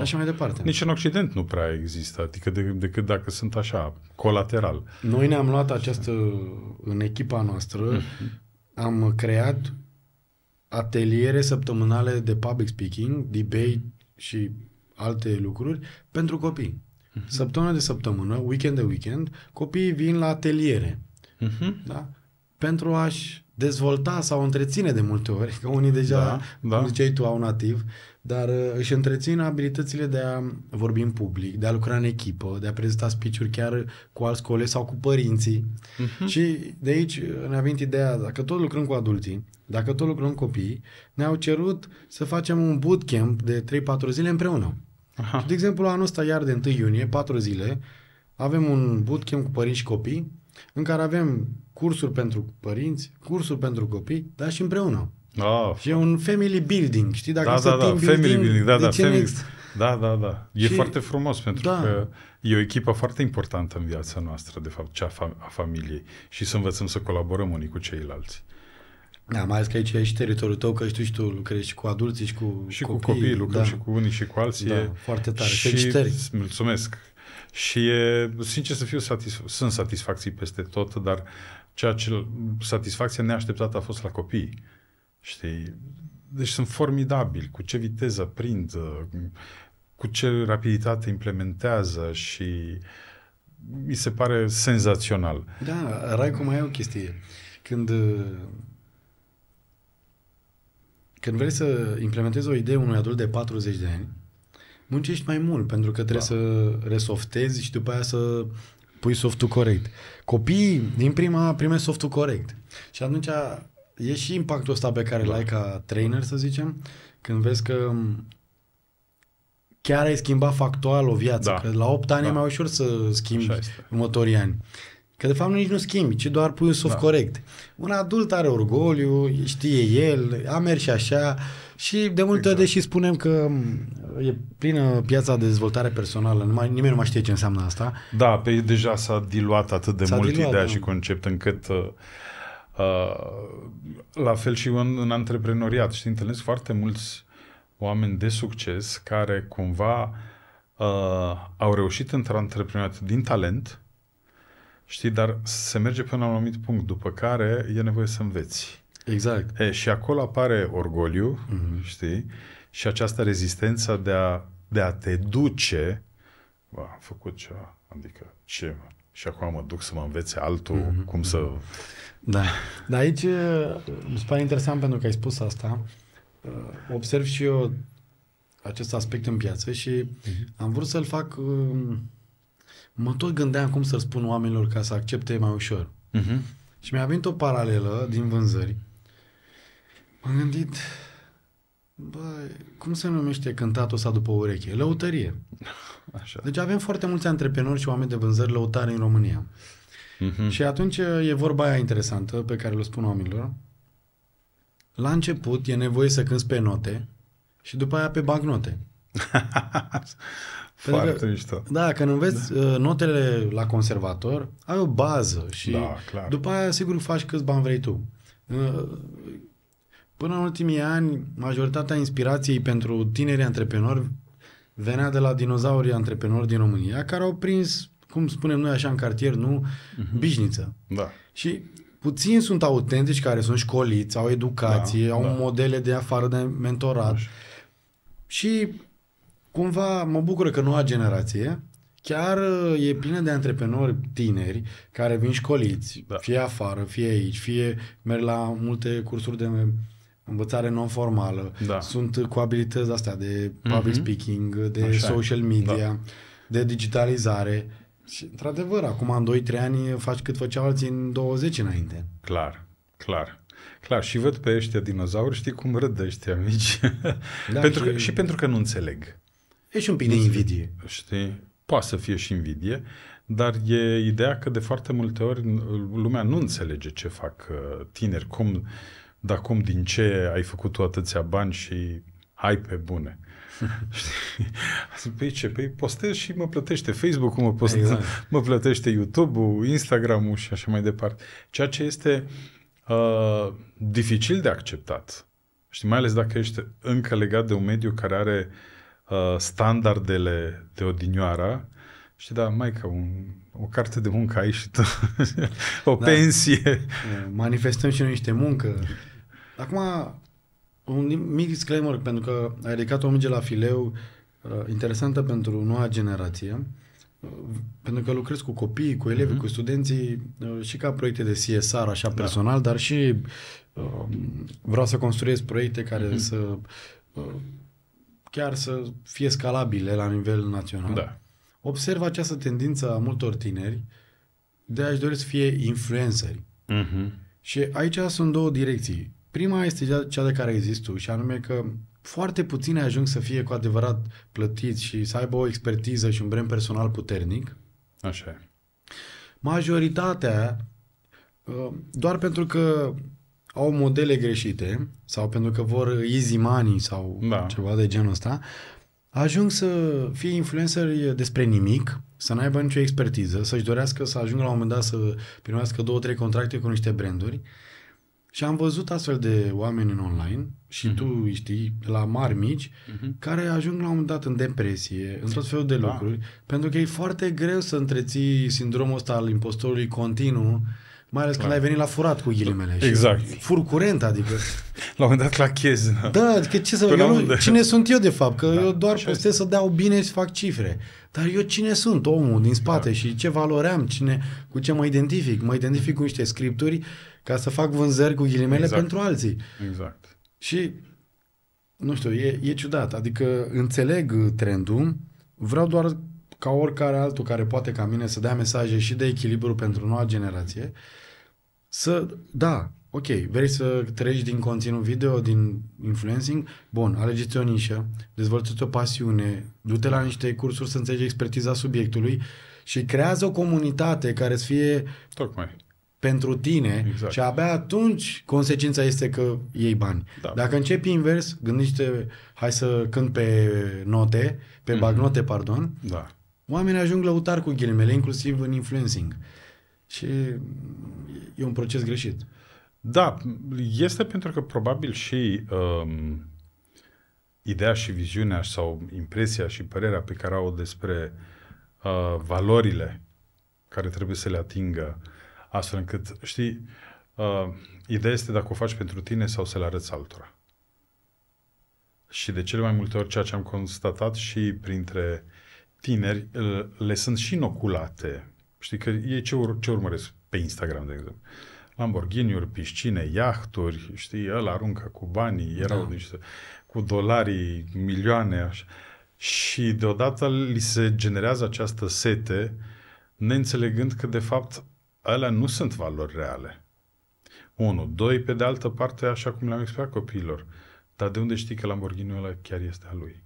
Așa no. mai departe. Nici în Occident nu prea există, adică de, decât dacă sunt așa, colateral. Noi ne-am luat această, în echipa noastră, mm-hmm. am creat ateliere săptămânale de public speaking, debate și alte lucruri pentru copii. Mhm. Săptămână de săptămână, weekend de weekend, copiii vin la ateliere. Uh-huh. Da? pentru a-și dezvolta sau întreține de multe ori, că unii deja, da, da. cei tu, au nativ, dar uh, își întrețin abilitățile de a vorbi în public, de a lucra în echipă, de a prezenta speech chiar cu alți colegi sau cu părinții. Uh-huh. Și de aici ne-a venit ideea, dacă tot lucrăm cu adulții, dacă tot lucrăm cu copii, ne-au cerut să facem un bootcamp de 3-4 zile împreună. Aha. de exemplu, anul ăsta, iar de 1 iunie, 4 zile, avem un bootcamp cu părinți și copii, în care avem cursuri pentru părinți, cursuri pentru copii, dar și împreună. Oh. Și e un family building, știi? Dacă da, da, da, family building, da, da, family... da, da, da. E și... foarte frumos pentru da. că e o echipă foarte importantă în viața noastră, de fapt, cea a familiei și să învățăm să colaborăm unii cu ceilalți. Da, mai ales că aici e și teritoriul tău, că știu și tu lucrezi și cu adulții și cu Și copii, cu copii, lucrăm da. și cu unii și cu alții. Da, e... foarte tare. Și... Felicitări! Mulțumesc! Și e, sincer să fiu, satisf- sunt satisfacții peste tot, dar ceea ce satisfacția neașteptată a fost la copii. Știi? Deci sunt formidabili cu ce viteză prind, cu ce rapiditate implementează și mi se pare senzațional. Da, Raicu mai e o chestie. Când când vrei să implementezi o idee unui adult de 40 de ani, muncești mai mult pentru că trebuie da. să resoftezi și după aia să pui softul corect. Copiii din prima prime softul corect. Și atunci e și impactul ăsta pe care l-ai ca trainer, să zicem, când vezi că chiar ai schimbat factual o viață. Da. Că la 8 ani da. e mai ușor să schimbi următorii ani. Că de fapt nici nu schimbi, ci doar pui un soft da. corect. Un adult are orgoliu, știe el, a mers și așa, și de multe exact. deși spunem că mm, e plină piața de dezvoltare personală, numai, nimeni nu mai știe ce înseamnă asta. Da, pe deja s-a diluat atât de s-a mult diluat, ideea da. și concept încât uh, uh, la fel și în, în antreprenoriat. Și întâlnesc foarte mulți oameni de succes care cumva uh, au reușit într-antreprenoriat din talent, știi, dar se merge până la un anumit punct, după care e nevoie să înveți. Exact. E, și acolo apare orgoliu, mm-hmm. știi? Și această rezistență de a, de a te duce, bă, am făcut ceva, adică ce Și acum mă duc să mă învețe altul mm-hmm. cum să... Da. Dar aici îmi se pare interesant pentru că ai spus asta. Ă, observ și eu acest aspect în piață și mm-hmm. am vrut să-l fac... Um, mă tot gândeam cum să spun oamenilor ca să accepte mai ușor. Mm-hmm. Și mi-a venit o paralelă din vânzări M-am gândit, bă, cum se numește cântatul ăsta după ureche? Lăutărie. Așa. Deci avem foarte mulți antreprenori și oameni de vânzări lăutare în România. Mm-hmm. Și atunci e vorba aia interesantă pe care le spun oamenilor. La început e nevoie să cânți pe note și după aia pe bagnote. Foarte că, mișto. Da, când înveți da. Uh, notele la conservator, ai o bază și da, clar. după aia sigur faci câți bani vrei tu. Uh, Până în ultimii ani, majoritatea inspirației pentru tineri antreprenori venea de la dinozaurii antreprenori din România, care au prins, cum spunem noi așa în cartier, nu, uh-huh. bișniță. Da. Și puțini sunt autentici care sunt școliți, au educație, da, au da. modele de afară de mentorat. Așa. Și cumva mă bucură că noua generație chiar uh, e plină de antreprenori tineri care vin școliți, da. fie afară, fie aici, fie merg la multe cursuri de învățare non-formală, da. sunt cu abilități astea de public mm-hmm. speaking, de Așa social media, da. de digitalizare. Și, într-adevăr, acum în 2-3 ani faci cât făceau alții în 20 înainte. Clar, clar. Clar, și văd pe ăștia dinozauri, știi cum râd ăștia mici. Da, pentru și... Că, și pentru că nu înțeleg. E și un pic de invidie. Știi? Poate să fie și invidie, dar e ideea că de foarte multe ori lumea nu înțelege ce fac uh, tineri, cum, dar cum, din ce ai făcut tu atâția bani și hai pe bune. Păi ce? Păi postez și mă plătește Facebook-ul, mă, postez, exact. mă plătește YouTube-ul, Instagram-ul și așa mai departe. Ceea ce este uh, dificil de acceptat. Știi, mai ales dacă ești încă legat de un mediu care are uh, standardele de odinioară și da, mai ca un, o carte de muncă ai și tu, o da. pensie. Manifestăm și noi niște muncă. Acum, un mic disclaimer, pentru că ai ridicat o minge la fileu uh, interesantă pentru noua generație, uh, pentru că lucrez cu copiii, cu elevii, mm-hmm. cu studenții uh, și ca proiecte de CSR, așa da. personal, dar și vreau să construiesc proiecte care mm-hmm. să chiar să fie scalabile la nivel național. Da observ această tendință a multor tineri de a-și dori să fie influenceri. Uh-huh. Și aici sunt două direcții. Prima este cea de care există și anume că foarte puține ajung să fie cu adevărat plătiți și să aibă o expertiză și un brand personal puternic. Așa Majoritatea, ă, doar pentru că au modele greșite sau pentru că vor easy money sau da. ceva de genul ăsta, ajung să fie influenceri despre nimic, să nu aibă nicio expertiză, să-și dorească să ajungă la un moment dat să primească două, trei contracte cu niște branduri. Și am văzut astfel de oameni în online și uh-huh. tu știi, la mari mici, uh-huh. care ajung la un moment dat în depresie, în tot felul de da. lucruri, pentru că e foarte greu să întreții sindromul ăsta al impostorului continuu, uh, mai ales când ai venit la furat cu ghilimele. Exact. Și fur curent, adică. la un moment dat la chez. Da. da, adică ce să... Eu nu, cine sunt eu, de fapt? Că da, eu doar postez să dau bine și fac cifre. Dar eu cine sunt, omul din spate da. și ce valore am, cine, cu ce mă identific? Mă identific cu niște scripturi ca să fac vânzări cu ghilimele exact. pentru alții. Exact. Și, nu știu, e, e ciudat. Adică înțeleg trendul, vreau doar ca oricare altul care poate ca mine să dea mesaje și de echilibru pentru noua generație, să, da, ok, vrei să treci din conținut video, din influencing, bun, alegeți o nișă, dezvoltați o pasiune, du-te la niște cursuri să înțelegi expertiza subiectului și creează o comunitate care să fie Tocmai. pentru tine exact. și abia atunci consecința este că iei bani. Da. Dacă începi invers, gândiște, hai să cânt pe note, pe mm-hmm. bagnote, pardon, da. Oamenii ajung lăutar cu ghilimele, inclusiv în influencing. Și e un proces greșit. Da, este pentru că probabil și um, ideea și viziunea sau impresia și părerea pe care au despre uh, valorile care trebuie să le atingă astfel încât, știi, uh, ideea este dacă o faci pentru tine sau să le arăți altora. Și de cele mai multe ori ceea ce am constatat și printre tineri uh, le sunt și inoculate. Știi că ei ce, ur- ce urmăresc pe Instagram, de exemplu? Lamborghini-uri, piscine, iahturi, știi, ăla aruncă cu banii, erau da. niște, cu dolarii, milioane, așa. Și deodată li se generează această sete, neînțelegând că, de fapt, alea nu sunt valori reale. Unu. Doi, pe de altă parte, așa cum le-am explicat copiilor, dar de unde știi că Lamborghini-ul ăla chiar este al lui?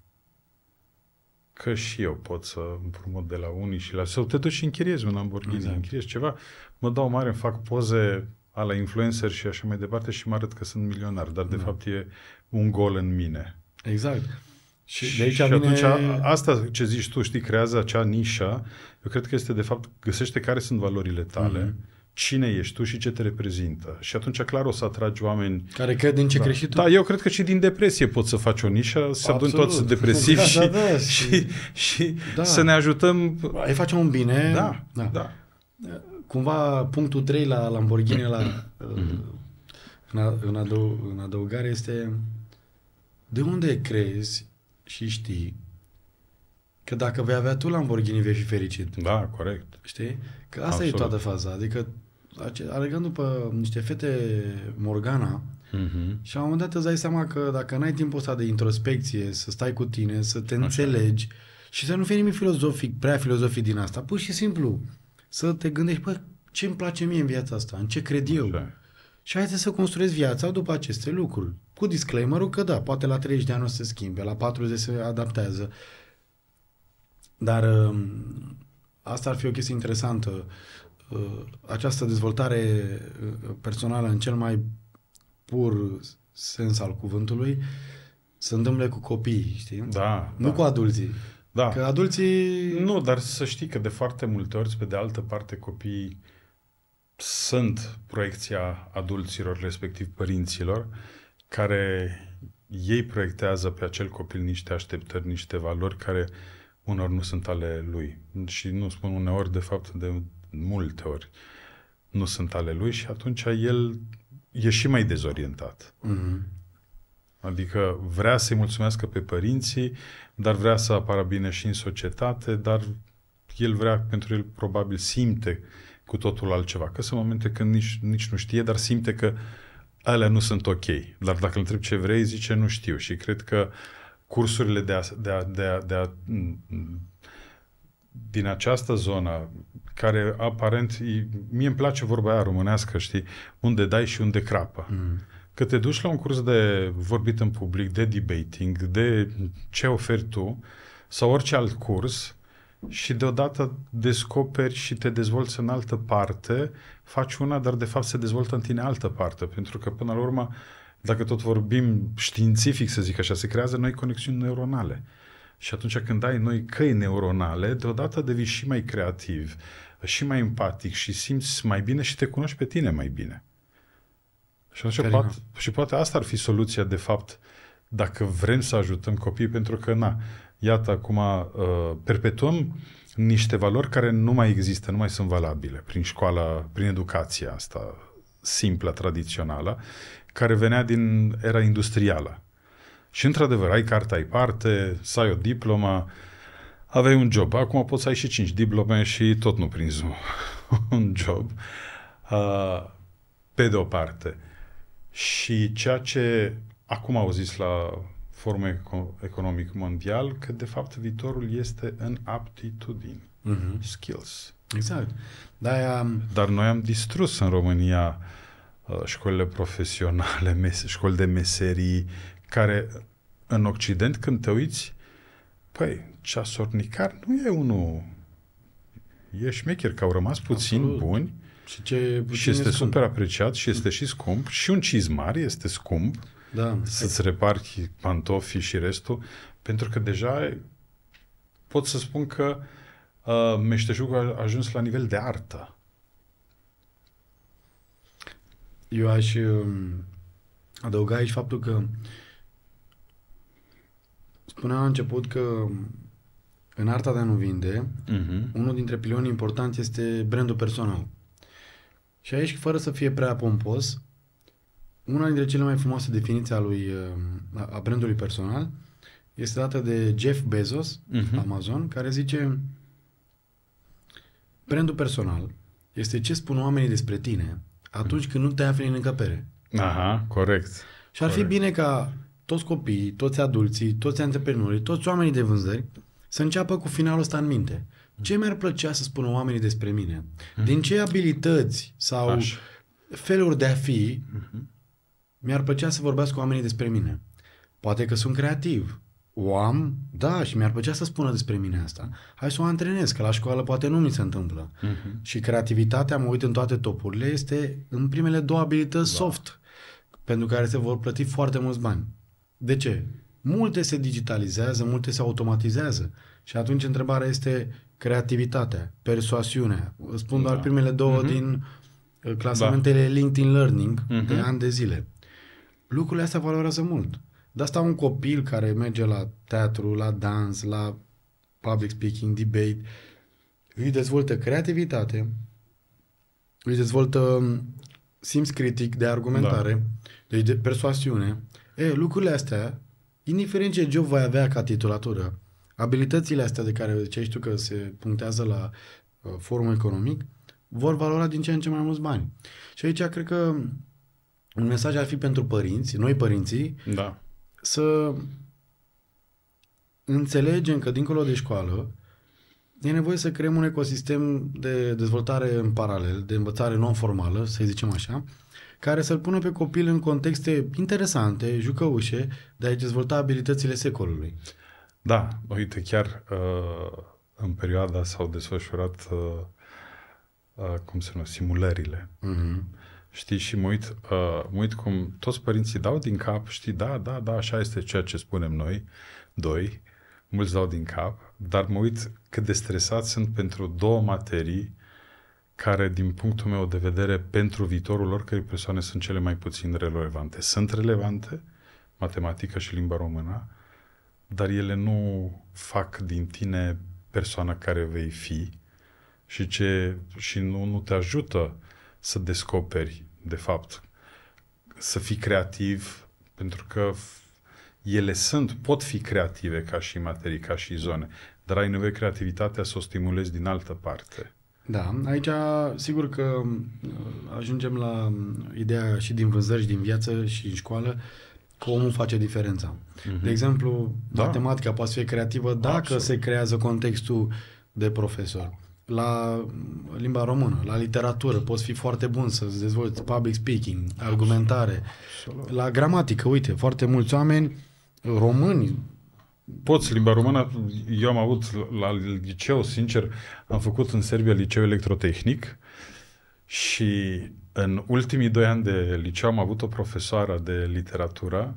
că și eu pot să împrumut de la unii și la... Sau te duci și închiriezi un Lamborghini, exact. închiriezi ceva, mă dau mare, îmi fac poze a la influencer și așa mai departe și mă arăt că sunt milionar, dar de da. fapt e un gol în mine. Exact. Și, de aici și vine... atunci asta ce zici tu, știi, creează acea nișă. Eu cred că este de fapt, găsește care sunt valorile tale, mm-hmm cine ești tu și ce te reprezintă. Și atunci, clar, o să atragi oameni... Care cred în ce da. crești tu. Da, eu cred că și din depresie pot să faci o nișă, să adun toți depresivi da, și, da, da, și, și, și da. să ne ajutăm... Ai face un bine. Da, da. da. Cumva punctul 3 la Lamborghini, la, mm-hmm. uh, în, adăug, în adăugare, este de unde crezi și știi Că dacă vei avea tu Lamborghini, vei fi fericit. Da, corect. Știi? Că asta Absolut. e toată faza. Adică, alegând după niște fete Morgana, mm-hmm. Și la un moment dat îți dai seama că dacă n-ai timpul ăsta de introspecție, să stai cu tine, să te Așa. înțelegi și să nu fii nimic filozofic, prea filozofic din asta, pur și simplu să te gândești, bă, ce îmi place mie în viața asta, în ce cred Așa. eu. Și hai să construiesc viața după aceste lucruri. Cu disclaimerul că da, poate la 30 de ani o să se schimbe, la 40 se adaptează, dar um, asta ar fi o chestie interesantă. Uh, această dezvoltare uh, personală în cel mai pur sens al cuvântului se întâmple cu copiii, știi? Da. Nu da. cu adulții. Da. Că adulții... Nu, dar să știi că de foarte multe ori, pe de altă parte, copiii sunt proiecția adulților, respectiv părinților, care ei proiectează pe acel copil niște așteptări, niște valori care uh, uneori nu sunt ale lui. Și nu spun uneori, de fapt, de multe ori nu sunt ale lui și atunci el e și mai dezorientat. Mm-hmm. Adică vrea să-i mulțumească pe părinții, dar vrea să apară bine și în societate, dar el vrea, pentru el probabil simte cu totul altceva. Că sunt momente când nici, nici nu știe, dar simte că alea nu sunt ok. Dar dacă îl întreb ce vrei, zice nu știu. Și cred că uh, cursurile de a, de a, de a, de a, din această zonă, care aparent, e, mie îmi place vorba aia românească, știi, unde dai și unde crapă. Mm. Că te duci la un curs de vorbit în public, de debating, de ce oferi tu, sau orice alt curs, și deodată descoperi și te dezvolți în altă parte, faci una, dar de fapt se dezvoltă în tine altă parte, pentru că până la urmă uh, dacă tot vorbim științific, să zic așa, se creează noi conexiuni neuronale. Și atunci când ai noi căi neuronale, deodată devii și mai creativ, și mai empatic și simți mai bine și te cunoști pe tine mai bine. Și, atunci poate, și poate asta ar fi soluția, de fapt, dacă vrem să ajutăm copiii, pentru că, na, iată, acum uh, perpetuăm niște valori care nu mai există, nu mai sunt valabile prin școala, prin educația asta simplă, tradițională care venea din era industrială. Și într-adevăr, ai carte, ai parte, să ai o diplomă, aveai un job. Acum poți să ai și cinci diplome și tot nu prinzi un job. Pe de o parte. Și ceea ce acum au zis la Forumul Economic Mondial, că de fapt viitorul este în aptitudini, uh-huh. skills. Exact. Da, Dar noi am distrus în România uh, Uh, școlile profesionale, școli de meserii, care uh, în Occident, când te uiți, păi, ceasornicar nu e unul... E șmecher că au rămas puțin Absolut. buni și, ce și este scump. super apreciat și este și scump. Și un cizmar este scump da. să-ți repari pantofii și restul, pentru că deja pot să spun că uh, meșteșugul a ajuns la nivel de artă. eu aș um, adăuga aici faptul că spuneam la început că um, în arta de a nu vinde, uh-huh. unul dintre pilonii importanți este brandul personal. Și aici, fără să fie prea pompos, una dintre cele mai frumoase definiții a, lui, um, a brandului personal este dată de Jeff Bezos, uh-huh. Amazon, care zice brandul personal este ce spun oamenii despre tine atunci când nu te afli în încăpere. Aha, corect. Și ar corect. fi bine ca toți copiii, toți adulții, toți antreprenorii, toți oamenii de vânzări să înceapă cu finalul ăsta în minte. Ce mi-ar plăcea să spună oamenii despre mine? Mm-hmm. Din ce abilități sau Aș. feluri de a fi mm-hmm. mi-ar plăcea să vorbească oamenii despre mine? Poate că sunt creativ, o am, da, și mi-ar plăcea să spună despre mine asta. Hai să o antrenez, că la școală poate nu mi se întâmplă. Uh-huh. Și creativitatea, mă uit în toate topurile, este în primele două abilități da. soft, pentru care se vor plăti foarte mulți bani. De ce? Multe se digitalizează, multe se automatizează. Și atunci întrebarea este creativitatea, persoasiunea. Spun da. doar primele două uh-huh. din uh, da. clasamentele da. LinkedIn Learning uh-huh. de mhm. ani de zile. Lucrurile astea valorează mult. De asta un copil care merge la teatru, la dans, la public speaking, debate, îi dezvoltă creativitate, îi dezvoltă simț critic de argumentare, da. Deci de persoasiune. E, lucrurile astea, indiferent ce job vai avea ca titulatură, abilitățile astea de care ziceai tu că se punctează la uh, forumul economic, vor valora din ce în ce mai mulți bani. Și aici cred că un mesaj ar fi pentru părinți, noi părinții, da să înțelegem că dincolo de școală e nevoie să creăm un ecosistem de dezvoltare în paralel, de învățare non-formală, să zicem așa, care să-l pună pe copil în contexte interesante, jucăușe, de a-i dezvolta abilitățile secolului. Da, uite, chiar uh, în perioada s-au desfășurat, uh, uh, cum se numește, simulările. Uh-huh Știi, și mă uit, uh, mă uit cum toți părinții dau din cap, știi, da, da, da, așa este ceea ce spunem noi, doi, mulți dau din cap, dar mă uit cât de stresat sunt pentru două materii care, din punctul meu de vedere, pentru viitorul lor, că persoane sunt cele mai puțin relevante. Sunt relevante, matematică și limba română, dar ele nu fac din tine persoana care vei fi și ce și nu, nu te ajută să descoperi, de fapt, să fii creativ, pentru că ele sunt, pot fi creative ca și materii, ca și zone, dar ai nevoie creativitatea să o stimulezi din altă parte. Da, aici sigur că uh, ajungem la um, ideea și din vânzări și din viață și în școală că omul face diferența. Mm-hmm. De exemplu, da. matematica poate fi creativă dacă Absolut. se creează contextul de profesor la limba română, la literatură, poți fi foarte bun să-ți dezvolți public speaking, argumentare, Absolut. la gramatică, uite, foarte mulți oameni români Poți limba română, eu am avut la liceu, sincer, am făcut în Serbia liceu electrotehnic și în ultimii doi ani de liceu am avut o profesoară de literatură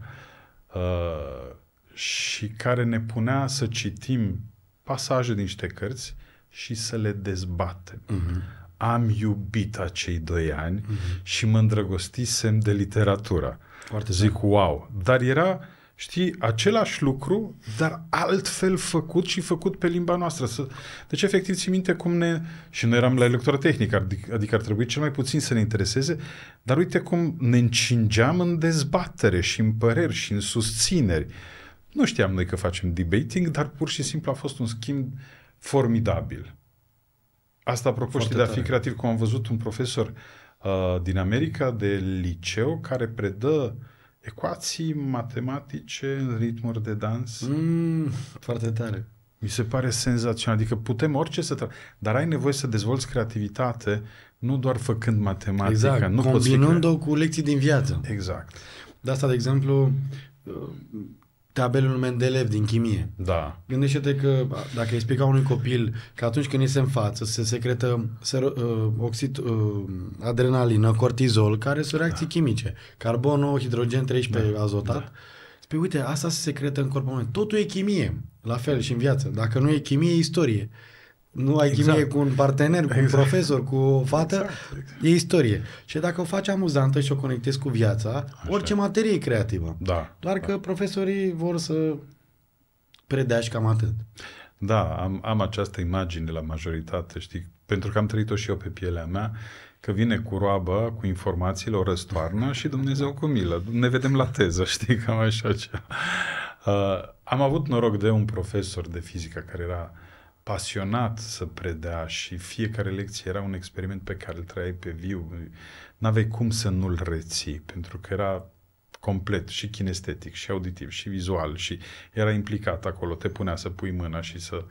uh, și care ne punea să citim pasaje din niște cărți și să le dezbatem. Uh-huh. Am iubit acei doi ani uh-huh. și mă îndrăgostisem de literatura. Foarte Zic, da. wow! Dar era, știi, același lucru, dar altfel făcut și făcut pe limba noastră. Deci, efectiv, ți minte cum ne... Și noi eram la electrotehnică, tehnică, adică ar trebui cel mai puțin să ne intereseze, dar uite cum ne încingeam în dezbatere și în păreri și în susțineri. Nu știam noi că facem debating, dar pur și simplu a fost un schimb formidabil. Asta apropo Foarte și de tare. a fi creativ, cum am văzut un profesor uh, din America de liceu care predă ecuații matematice în ritmuri de dans. Mm, foarte tare. Mi se pare senzațional. Adică putem orice să tra- Dar ai nevoie să dezvolți creativitate, nu doar făcând matematică. Exact. Nu combinând-o cu lecții din viață. Exact. De asta, de exemplu, uh, tabelul de elev din chimie. Da. Gândește-te că dacă îi spica unui copil că atunci când iese în față se secretă ser, uh, oxid, uh, adrenalină, cortizol, care sunt reacții da. chimice. Carbon hidrogen 13 da. azotat. Da. Spui, uite, asta se secretă în corpul meu. Totul e chimie. La fel și în viață. Dacă nu e chimie, e istorie nu ai exact. cu un partener, cu exact. un profesor, cu o exact, fată, exact. e istorie. Și dacă o faci amuzantă și o conectezi cu viața, Așa. orice materie e creativă. Da. Doar da. că profesorii vor să predea și cam atât. Da, am, am această imagine la majoritate, știi, pentru că am trăit-o și eu pe pielea mea, că vine cu roabă, cu informațiile, o răstoarnă și Dumnezeu cu milă. Ne vedem la teză, știi, cam așa ceva. Uh, am avut noroc de un profesor de fizică care era uh, pasionat să predea și fiecare lecție era un experiment pe care îl trăiai pe viu. N-aveai cum să nu-l reții, pentru că era complet și kinestetic, și auditiv, și vizual, și era implicat acolo, te punea să pui mâna și să...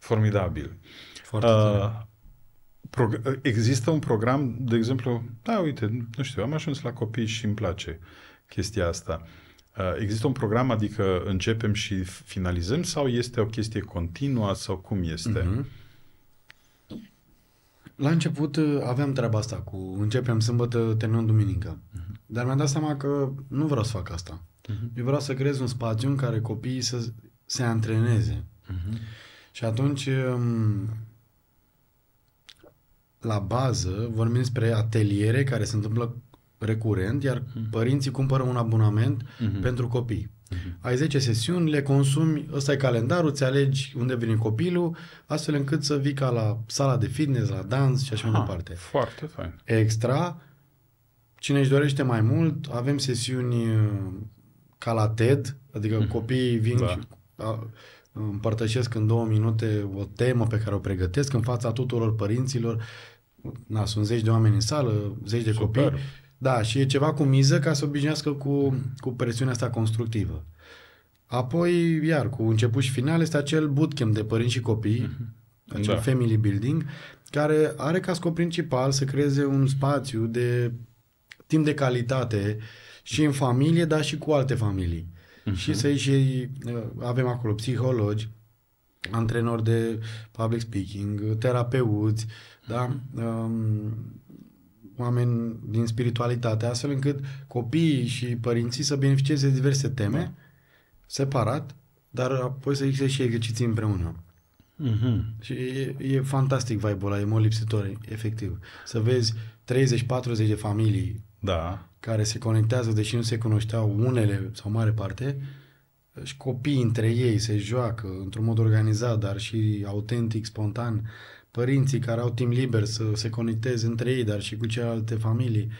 Formidabil. Foarte uh, există un program, de exemplu, da, uite, nu știu, am ajuns la copii și îmi place chestia asta. Uh, Uh, există un program, adică începem și finalizăm sau este o chestie continuă sau cum este? Mm-hmm. La început uh, aveam treaba asta cu începem sâmbătă, terminăm duminică. Mm-hmm. Dar mi-am dat seama că nu vreau să fac asta. Mm-hmm. Eu vreau să creez un spațiu în care copiii să se antreneze. Mm-hmm. Și atunci, um, la bază, vorbim despre ateliere care se întâmplă recurent, iar uh-huh. părinții cumpără un abonament uh-huh. pentru copii. Uh-huh. Ai 10 sesiuni, le consumi, ăsta e calendarul, ți alegi unde vine copilul, astfel încât să vii ca la sala de fitness, la dans și așa mai ah, departe. Foarte fain. Extra, cine își dorește mai mult, avem sesiuni uh, ca la TED, adică uh-huh. copiii vin da. și a, împărtășesc în două minute o temă pe care o pregătesc în fața tuturor părinților. Na, sunt zeci de oameni în sală, zeci de Super. copii da, și e ceva cu miză ca să obișnuiască cu, mhm. cu presiunea asta constructivă. Apoi, iar, cu început și final, este acel bootcamp de părinți și copii, mm-hmm. acel da. family building, care are ca scop principal să creeze un spațiu de timp de calitate și în familie, dar și cu alte familii. Mm-hmm. Și să și uh, avem acolo psihologi, antrenori de public speaking, terapeuți, da? Mhm. Um, oameni din spiritualitate, astfel încât copiii și părinții să beneficieze de diverse teme, da. separat, dar apoi să existe și exerciții împreună. Mm-hmm. Și e, e fantastic vibe-ul ăla, e mult lipsitor, efectiv. Să vezi 30-40 de familii da. care se conectează, deși nu se cunoșteau unele sau mare parte, și copiii între ei se joacă într-un mod organizat, dar și autentic, spontan părinții care au timp liber să se conecteze între ei, dar și cu celelalte familii.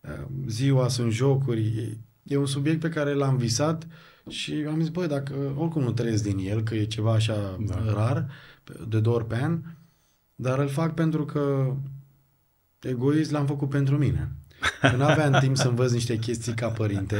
Uh, ziua sunt jocuri. E un subiect pe care l-am visat și am zis, băi, dacă oricum nu trăiesc din el, că e ceva așa da. rar, de două ori pe an, dar îl fac pentru că egoist l-am făcut pentru mine nu aveam timp să învăț niște chestii ca părinte.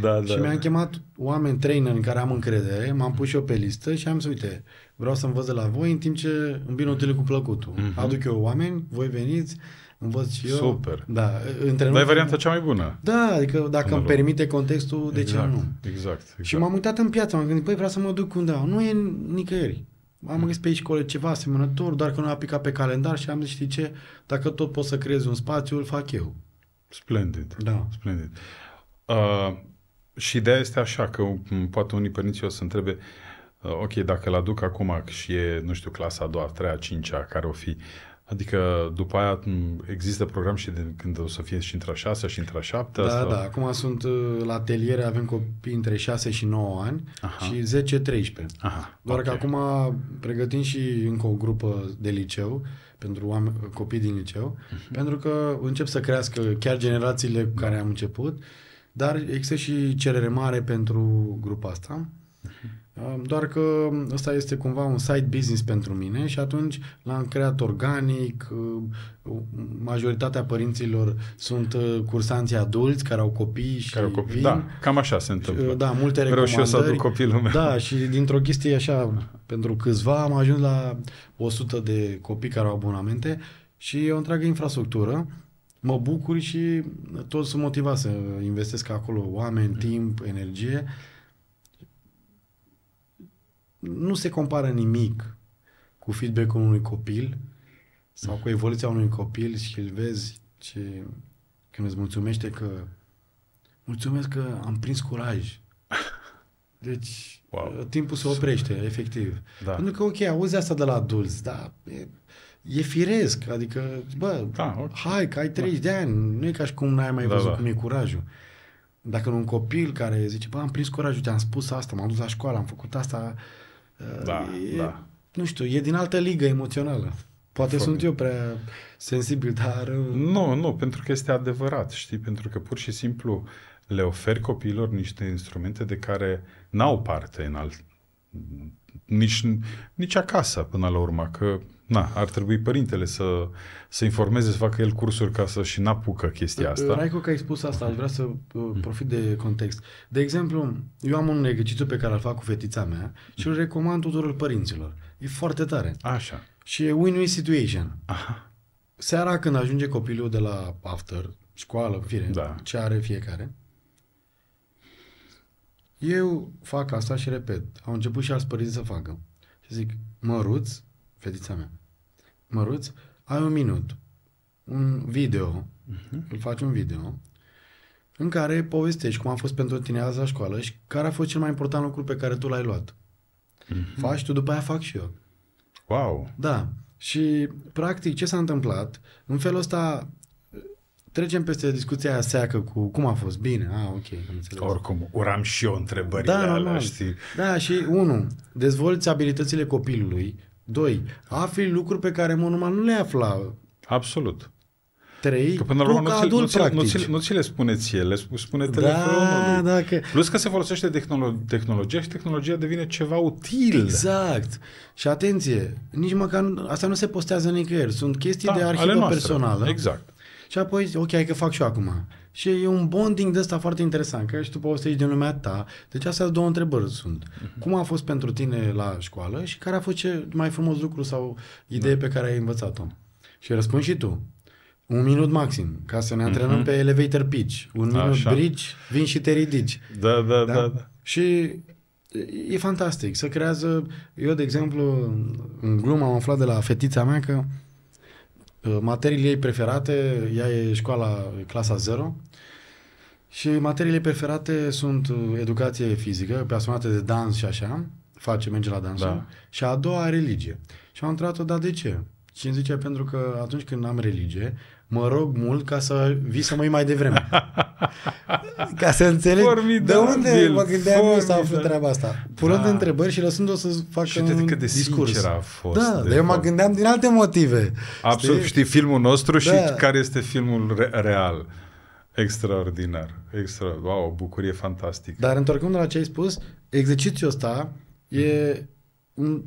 Da, da. Și mi-am da. chemat oameni trainer în care am încredere, m-am pus și eu pe listă și am zis, uite, vreau să învăț de la voi în timp ce îmbin utile cu plăcutul. Mm-hmm. Aduc eu oameni, voi veniți, învăț și eu. Super. Da, între. Dar e varianta cea mai bună. Da, adică dacă îmi permite contextul, exact, de ce exact, nu? Exact, exact. Și m-am uitat în piață, m-am gândit, păi vreau să mă duc undeva. Nu e nicăieri. Am mhm. găsit pe aici coleg ceva asemănător, doar că nu a picat pe calendar și am zis, știi ce, dacă tot pot să creez un spațiu, îl fac eu. Splendid. Da. Splendid. Uh, și ideea este așa, că poate unii părinți o să întrebe, uh, ok, dacă îl aduc acum și e, nu știu, clasa a doua, a treia, a cincea, care o fi, Adică după aia mm, există program și de când o să fie și între a șasea și între a șaptea? Da, sau... da. Acum sunt uh, la ateliere, avem copii între 6 și 9 ani Aha. și 10-13. Doar okay. că acum pregătim și încă o grupă de liceu pentru oameni, copii din liceu, uh-huh. pentru că încep să crească chiar generațiile cu care am început, dar există și cerere mare pentru grupa asta. Uh-huh. Doar că ăsta este cumva un side business pentru mine și atunci l-am creat organic, uh, majoritatea părinților sunt uh, cursanți adulți care au copii și care au copii, vin. Da, cam așa se uh, întâmplă. Da, multe recomandări. Vreau și eu să aduc copilul meu. Da, și dintr-o chestie așa, pentru câțiva am ajuns la 100 de copii care au abonamente și e o întreagă infrastructură. Mă bucur și toți sunt motivați să investesc acolo oameni, timp, energie nu se compară nimic cu feedback-ul unui copil sau cu evoluția unui copil și îl vezi ce, când îți mulțumește că mulțumesc că am prins curaj. Deci wow. timpul se oprește, Super. efectiv. Da. Pentru că, ok, auzi asta de la adulți, dar e, e firesc. Adică, bă, da, okay. hai că ai 30 da. de ani, nu e ca și cum n-ai mai da, văzut da. cum e curajul. Dacă un copil care zice, bă, am prins curajul, te-am spus asta, m-am dus la școală, am făcut asta, Uh, da, e, da. Nu știu, e din altă ligă emoțională. Poate Fără. sunt eu prea sensibil, dar... Uh, nu, nu, pentru că este adevărat, știi? Pentru că pur și simplu le oferi copiilor niște instrumente de care n-au parte în alt nici, nici acasă până la urmă, că na, ar trebui părintele să, să informeze, să facă el cursuri ca să și napucă chestia asta. Raico, că ai spus asta, aș vrea să uh, mm. profit de context. De exemplu, eu am un exercițiu pe care îl fac cu fetița mea și îl recomand tuturor părinților. E foarte tare. Așa. Și e win-win situation. Aha. Seara când ajunge copilul de la after, școală, fire, da. ce are fiecare, eu fac asta și repet. Au început și alți părinți să facă. Și zic, măruț, fetița mea, măruț, ai un minut, un video, uh-huh. îl faci un video, în care povestești cum a fost pentru tine azi la școală și care a fost cel mai important lucru pe care tu l-ai luat. Uh-huh. Faci tu, după aia fac și eu. Wow! Da. Și, practic, ce s-a întâmplat? În felul ăsta, trecem peste discuția seacă cu cum a fost bine, ah, ok, am înțeles. Oricum, uram și eu întrebările da, alea, știi? Da, și unu, dezvolți abilitățile copilului. Doi, afli lucruri pe care mă numai nu le afla. Absolut. Trei, că până la urmă nu, ți, nu, ți, nu, ți, nu le spune ție, le spune telefonul. Da, da, că... Plus că se folosește tehnolo- tehnologia și tehnologia devine ceva util. Exact. Și atenție, nici măcar asta nu se postează nicăieri. Sunt chestii da, de arhivă personală. Exact și apoi zic, ok, hai că fac și eu acum. Și e un bonding de ăsta foarte interesant, că și tu ieși din lumea ta. Deci astea două întrebări sunt. Uh-huh. Cum a fost pentru tine la școală și care a fost ce mai frumos lucru sau idee da. pe care ai învățat-o? Și răspund și tu. Un minut maxim, ca să ne antrenăm uh-huh. pe elevator pitch. Un minut Așa. bridge, vin și te ridici. Da, da, da. da, da. Și e fantastic. Să creează... Eu, de exemplu, în glumă am aflat de la fetița mea că Uh, materiile ei preferate, ea e școala clasa 0 și materiile preferate sunt uh, educație fizică, pasionată de dans și așa, face, merge la dans. Da. Și a doua, religie. Și am întrebat-o, dar de ce? Și îmi zice pentru că atunci când am religie, mă rog mult ca să vii să mă iei mai devreme. Ca să înțeleg Formidabil, de unde mă gândeam eu să aflu treaba asta. Punând da. întrebări și lăsându-o să facă da. și un cât de discurs. a fost. Da, de dar eu mă gândeam din alte motive. Absolut, știi, știi filmul nostru da. și care este filmul re- real. Extraordinar. Extra, wow, o bucurie fantastică. Dar întorcând la ce ai spus, exercițiul ăsta e mm. un,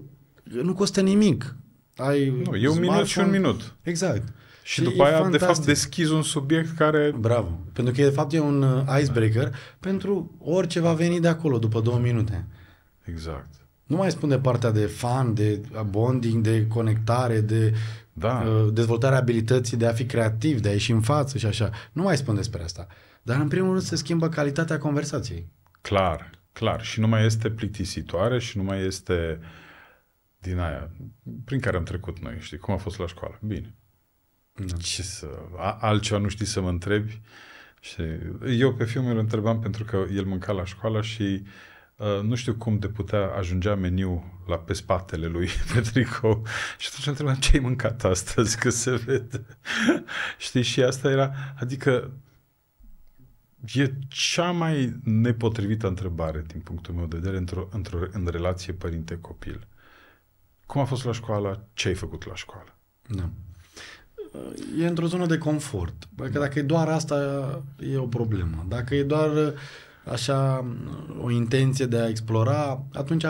nu costă nimic. Ai nu, e un minut și un minut. Exact. Și, și după aia, fantastic. de fapt, deschizi un subiect care... Bravo. Pentru că, de fapt, e un uh, icebreaker pentru orice va veni de acolo, după două minute. Exact. Nu mai spun de partea de fan, de bonding, de conectare, de da. uh, dezvoltarea abilității de a fi creativ, de a ieși în față și așa. Nu mai spun despre asta. Dar, în primul rând, se schimbă calitatea conversației. Clar, clar. Și nu mai este plictisitoare și nu mai este din aia prin care am trecut noi, știi, cum a fost la școală. Bine, da. Ce să... Altceva nu știi să mă întrebi. Și eu pe fiul meu îl întrebam pentru că el mânca la școală și uh, nu știu cum de putea ajungea meniu la pe spatele lui pe tricou. Și atunci întrebam ce ai mâncat astăzi, că se vede. Știi, și asta era, adică e cea mai nepotrivită întrebare din punctul meu de vedere într-o, într-o, în relație părinte-copil. Cum a fost la școală? Ce ai făcut la școală? Da e într-o zonă de confort. Adică dacă e doar asta, e o problemă. Dacă e doar așa o intenție de a explora, atunci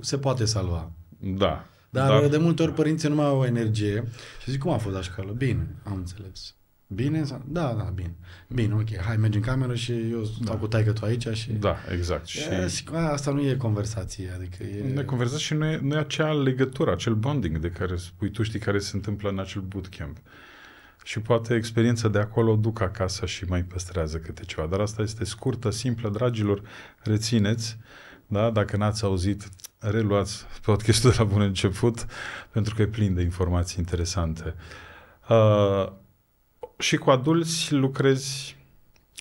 se poate salva. Da. Dar, dar... de multe ori părinții nu mai au energie și zic, cum a fost la școală? Bine, am înțeles. Bine? Sau? Da, da, bine. Bine, ok, hai, mergi în cameră și eu da. stau da. cu taică tu aici și... Da, exact. Și... A, asta nu e conversație, adică e... Nu e conversație și nu e, nu e acea legătură, acel bonding de care spui tu, știi, care se întâmplă în acel bootcamp. Și poate experiența de acolo o duc acasă și mai păstrează câte ceva. Dar asta este scurtă, simplă, dragilor, rețineți, da? Dacă n-ați auzit, reluați podcastul de la bun început, pentru că e plin de informații interesante. Uh, și cu adulți lucrezi,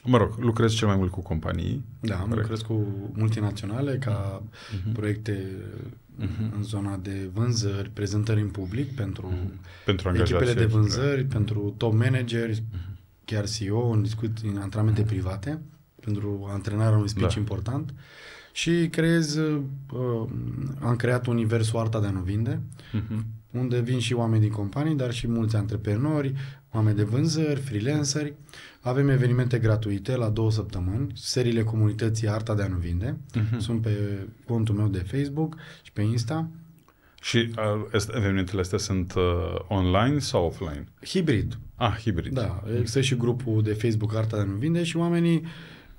mă rog, lucrezi cel mai mult cu companii. Da, corect. lucrez cu multinaționale ca uh-huh. proiecte uh-huh. în zona de vânzări, prezentări în public pentru, uh-huh. pentru echipele de da. vânzări, uh-huh. pentru top manageri, uh-huh. chiar CEO, în, discut, în antrenamente uh-huh. private, pentru antrenarea unui speech da. important. Și creez, uh, am creat universul Arta de a nu vinde, uh-huh unde vin și oameni din companii, dar și mulți antreprenori, oameni de vânzări, freelanceri. Avem evenimente gratuite la două săptămâni, seriile comunității Arta de a nu vinde. Uh-huh. Sunt pe contul meu de Facebook și pe Insta. Și uh, evenimentele astea sunt uh, online sau offline? Hibrid. Ah, hibrid. Da, există și grupul de Facebook Arta de a nu vinde și oamenii uh,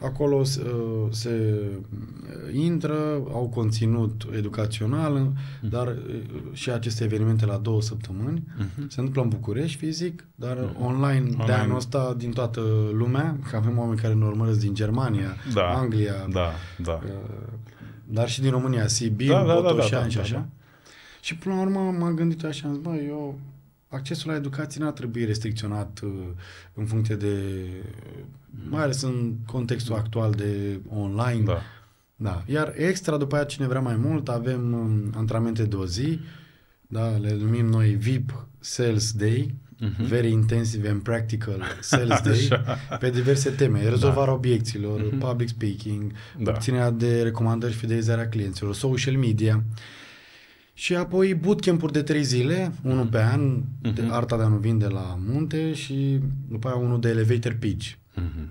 Acolo uh, se, se uh, intră, au conținut educațional, uh-huh. dar uh, și aceste evenimente la două săptămâni. Uh-huh. Se întâmplă în București fizic, dar uh-huh. Mm-hmm. online, online de anul ăsta din toată lumea, că avem oameni care ne urmăresc din Germania, da, Anglia, da, da. dar și din România, Sibiu, da, da, da, da Botoșani da, da, da, și așa. Da, da. Și până la urmă m-am gândit așa, am zis, bă, eu accesul la educație nu ar trebui restricționat uh, în funcție de, mai ales în contextul actual de online. Da. da. Iar extra, după aia, cine vrea mai mult, avem um, antrenamente de o zi, da, le numim noi VIP Sales Day, uh-huh. Very Intensive and Practical Sales Day, pe diverse teme, da. rezolvarea da. obiecțiilor, uh-huh. public speaking, da. obținerea de recomandări și fidelizarea clienților, social media, uh, și apoi bootcamp-uri de trei zile, unul pe an, uh-huh. de mhm. arta de a nu de la munte și după aia unul de elevator pitch. Uh-huh.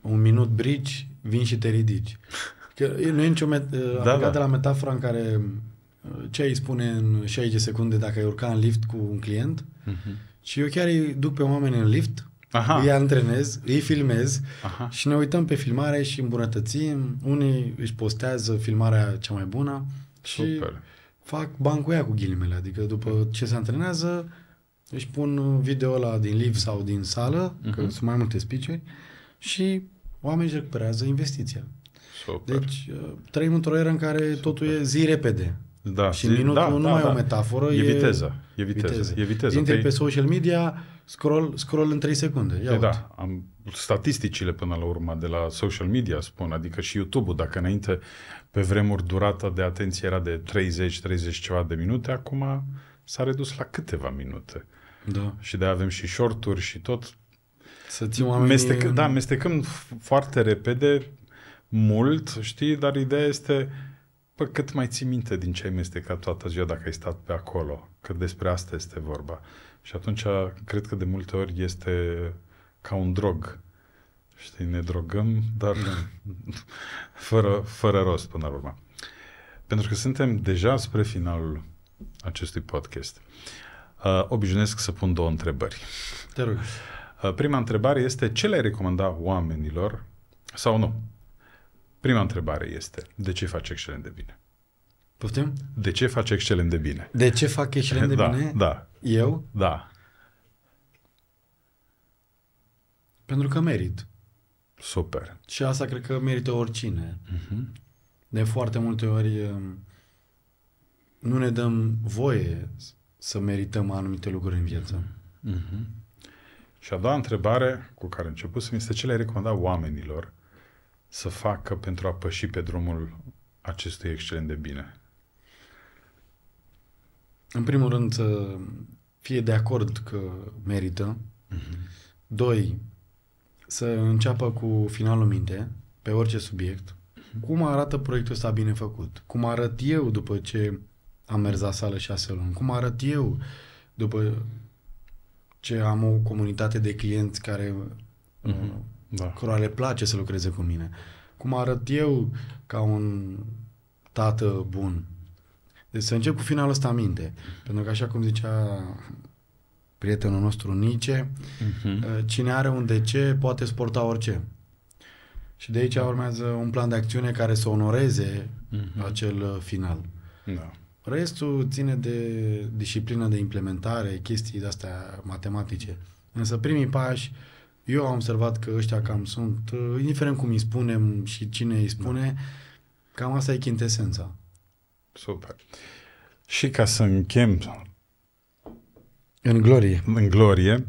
Un minut bridge, vin și te ridici. Că nu e nicio met- da, da. de la metafora în care uh, ce îi spune în 60 secunde dacă ai urca în lift cu un client uh-huh. și eu chiar îi duc pe oameni în lift, Aha. îi antrenez, îi filmez Aha. și ne uităm pe filmare și îmbunătățim. Unii își postează filmarea cea mai bună și Super fac bani cu ea cu ghilimele, adică după ce se antrenează își pun video la din live sau din sală, uh-huh. că mhm. sunt mai multe spiceri și oamenii își recuperează investiția. Super. Deci uh, trăim într-o eră în care Super. totul e zi repede. Da, și zi, minutul da, nu da, mai da. e o metaforă. E viteză. E viteză. E viteză. Intri pe, pe social media, scroll, scroll în 3 secunde. Ia păi da, am statisticile până la urmă de la social media spun, adică și YouTube-ul, dacă înainte pe vremuri durata de atenție era de 30-30 ceva de minute, acum s-a redus la câteva minute. Da. Și de avem și shorturi și tot. Să ții oamenii... Mestec... Da, mestecăm foarte repede, mult, știi, dar ideea este pă, cât mai ții minte din ce ai mestecat toată ziua dacă ai stat pe acolo. Că despre asta este vorba. Și atunci, cred că de multe ori este ca un drog Știi, ne drogăm, dar da. fără, fără rost până la urmă. Pentru că suntem deja spre finalul acestui podcast. Uh, obișnuiesc să pun două întrebări. Te rog. Uh, prima întrebare este ce le-ai recomanda oamenilor sau nu? Prima întrebare este de ce faci excelent de bine? Putem? De ce faci excelent de bine? De ce fac excelent de da, bine? Da. Eu? Da. Pentru că merit. Super. Și asta cred că merită oricine. Uh-huh. De foarte multe ori um, nu ne dăm voie să merităm anumite lucruri în viață. Uh-huh. Și a doua întrebare cu care începusem este ce le recomanda oamenilor să facă pentru a păși pe drumul acestui excelent de bine? În primul rând, fie de acord că merită. Uh-huh. Doi, să înceapă cu finalul minte, pe orice subiect, cum arată proiectul ăsta bine făcut, cum arăt eu după ce am mers la sală șase luni, cum arăt eu după ce am o comunitate de clienți care uh-huh. da. le place să lucreze cu mine, cum arăt eu ca un tată bun. Deci să încep cu finalul ăsta minte, pentru că așa cum zicea prietenul nostru Nice, uh-huh. cine are un de ce poate sporta orice. Și de aici da. urmează un plan de acțiune care să onoreze uh-huh. acel uh, final. Da. Restul ține de disciplină de implementare, chestii de-astea matematice. Însă primii pași, eu am observat că ăștia cam sunt, uh, indiferent cum îi spunem și cine îi spune, da. cam asta e chintesența. Super. Și ca să închem în glorie. În glorie.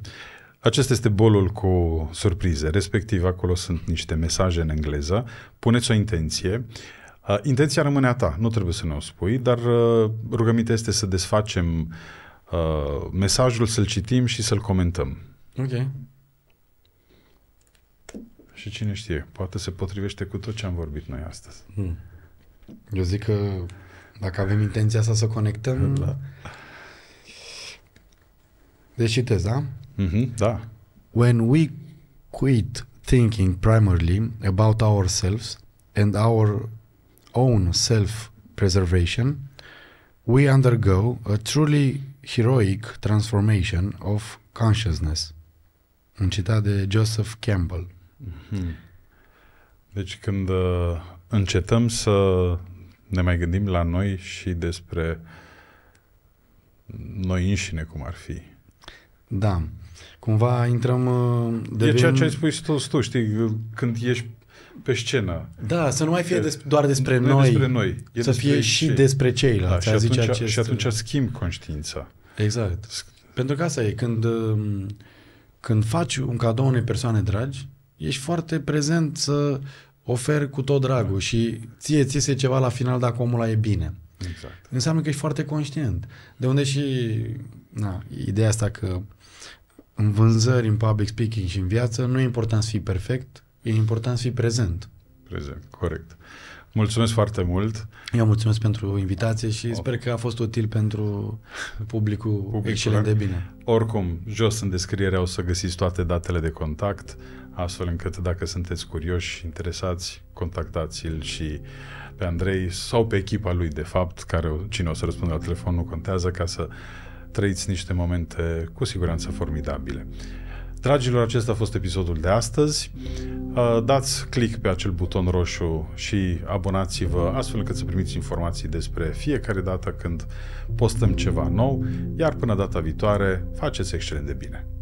Acesta este bolul cu surprize, respectiv acolo sunt niște mesaje în engleză, puneți o intenție, uh, intenția rămâne a ta, nu trebuie să ne o spui, dar uh, rugămintea este să desfacem uh, mesajul, să-l citim și să-l comentăm. Ok. Și cine știe, poate se potrivește cu tot ce am vorbit noi astăzi. Hmm. Eu zic că dacă avem intenția asta să conectăm, da. Deci citez, da? Mm-hmm, da. When we quit thinking primarily about ourselves and our own self-preservation, we undergo a truly heroic transformation of consciousness. Un citat de Joseph Campbell. Mm-hmm. Deci când uh, încetăm să ne mai gândim la noi și despre noi înșine cum ar fi, da. Cumva intrăm... Devin... Uh, e ceea ce ai spus tu, tu, știi, când ești pe scenă. Da, să nu mai fie des- doar despre nu noi, despre noi e să fie și cei. despre ceilalți. Da, și, atunci, acest... și atunci schimb conștiința. Exact. Pentru că asta e, când, um, când faci un cadou unei persoane dragi, ești foarte prezent să oferi cu tot dragul da. și ție ți se ceva la final dacă omul ăla e bine. Exact. Înseamnă că ești foarte conștient. De unde și na, ideea asta că în vânzări, în public speaking și în viață, nu e important să fii perfect, e important să fii prezent. Prezent, corect. Mulțumesc foarte mult. Eu mulțumesc pentru invitație și sper că a fost util pentru publicul, publicul excelent de bine. Oricum, jos în descriere o să găsiți toate datele de contact, astfel încât dacă sunteți curioși și interesați, contactați-l și pe Andrei sau pe echipa lui, de fapt, care cine o să răspundă la telefon nu contează, ca să trăiți niște momente cu siguranță formidabile. Dragilor, acesta a fost episodul de astăzi. Uh, dați click pe acel buton roșu și abonați-vă astfel încât să primiți informații despre fiecare dată când postăm ceva nou, iar până data viitoare, faceți excelent de bine!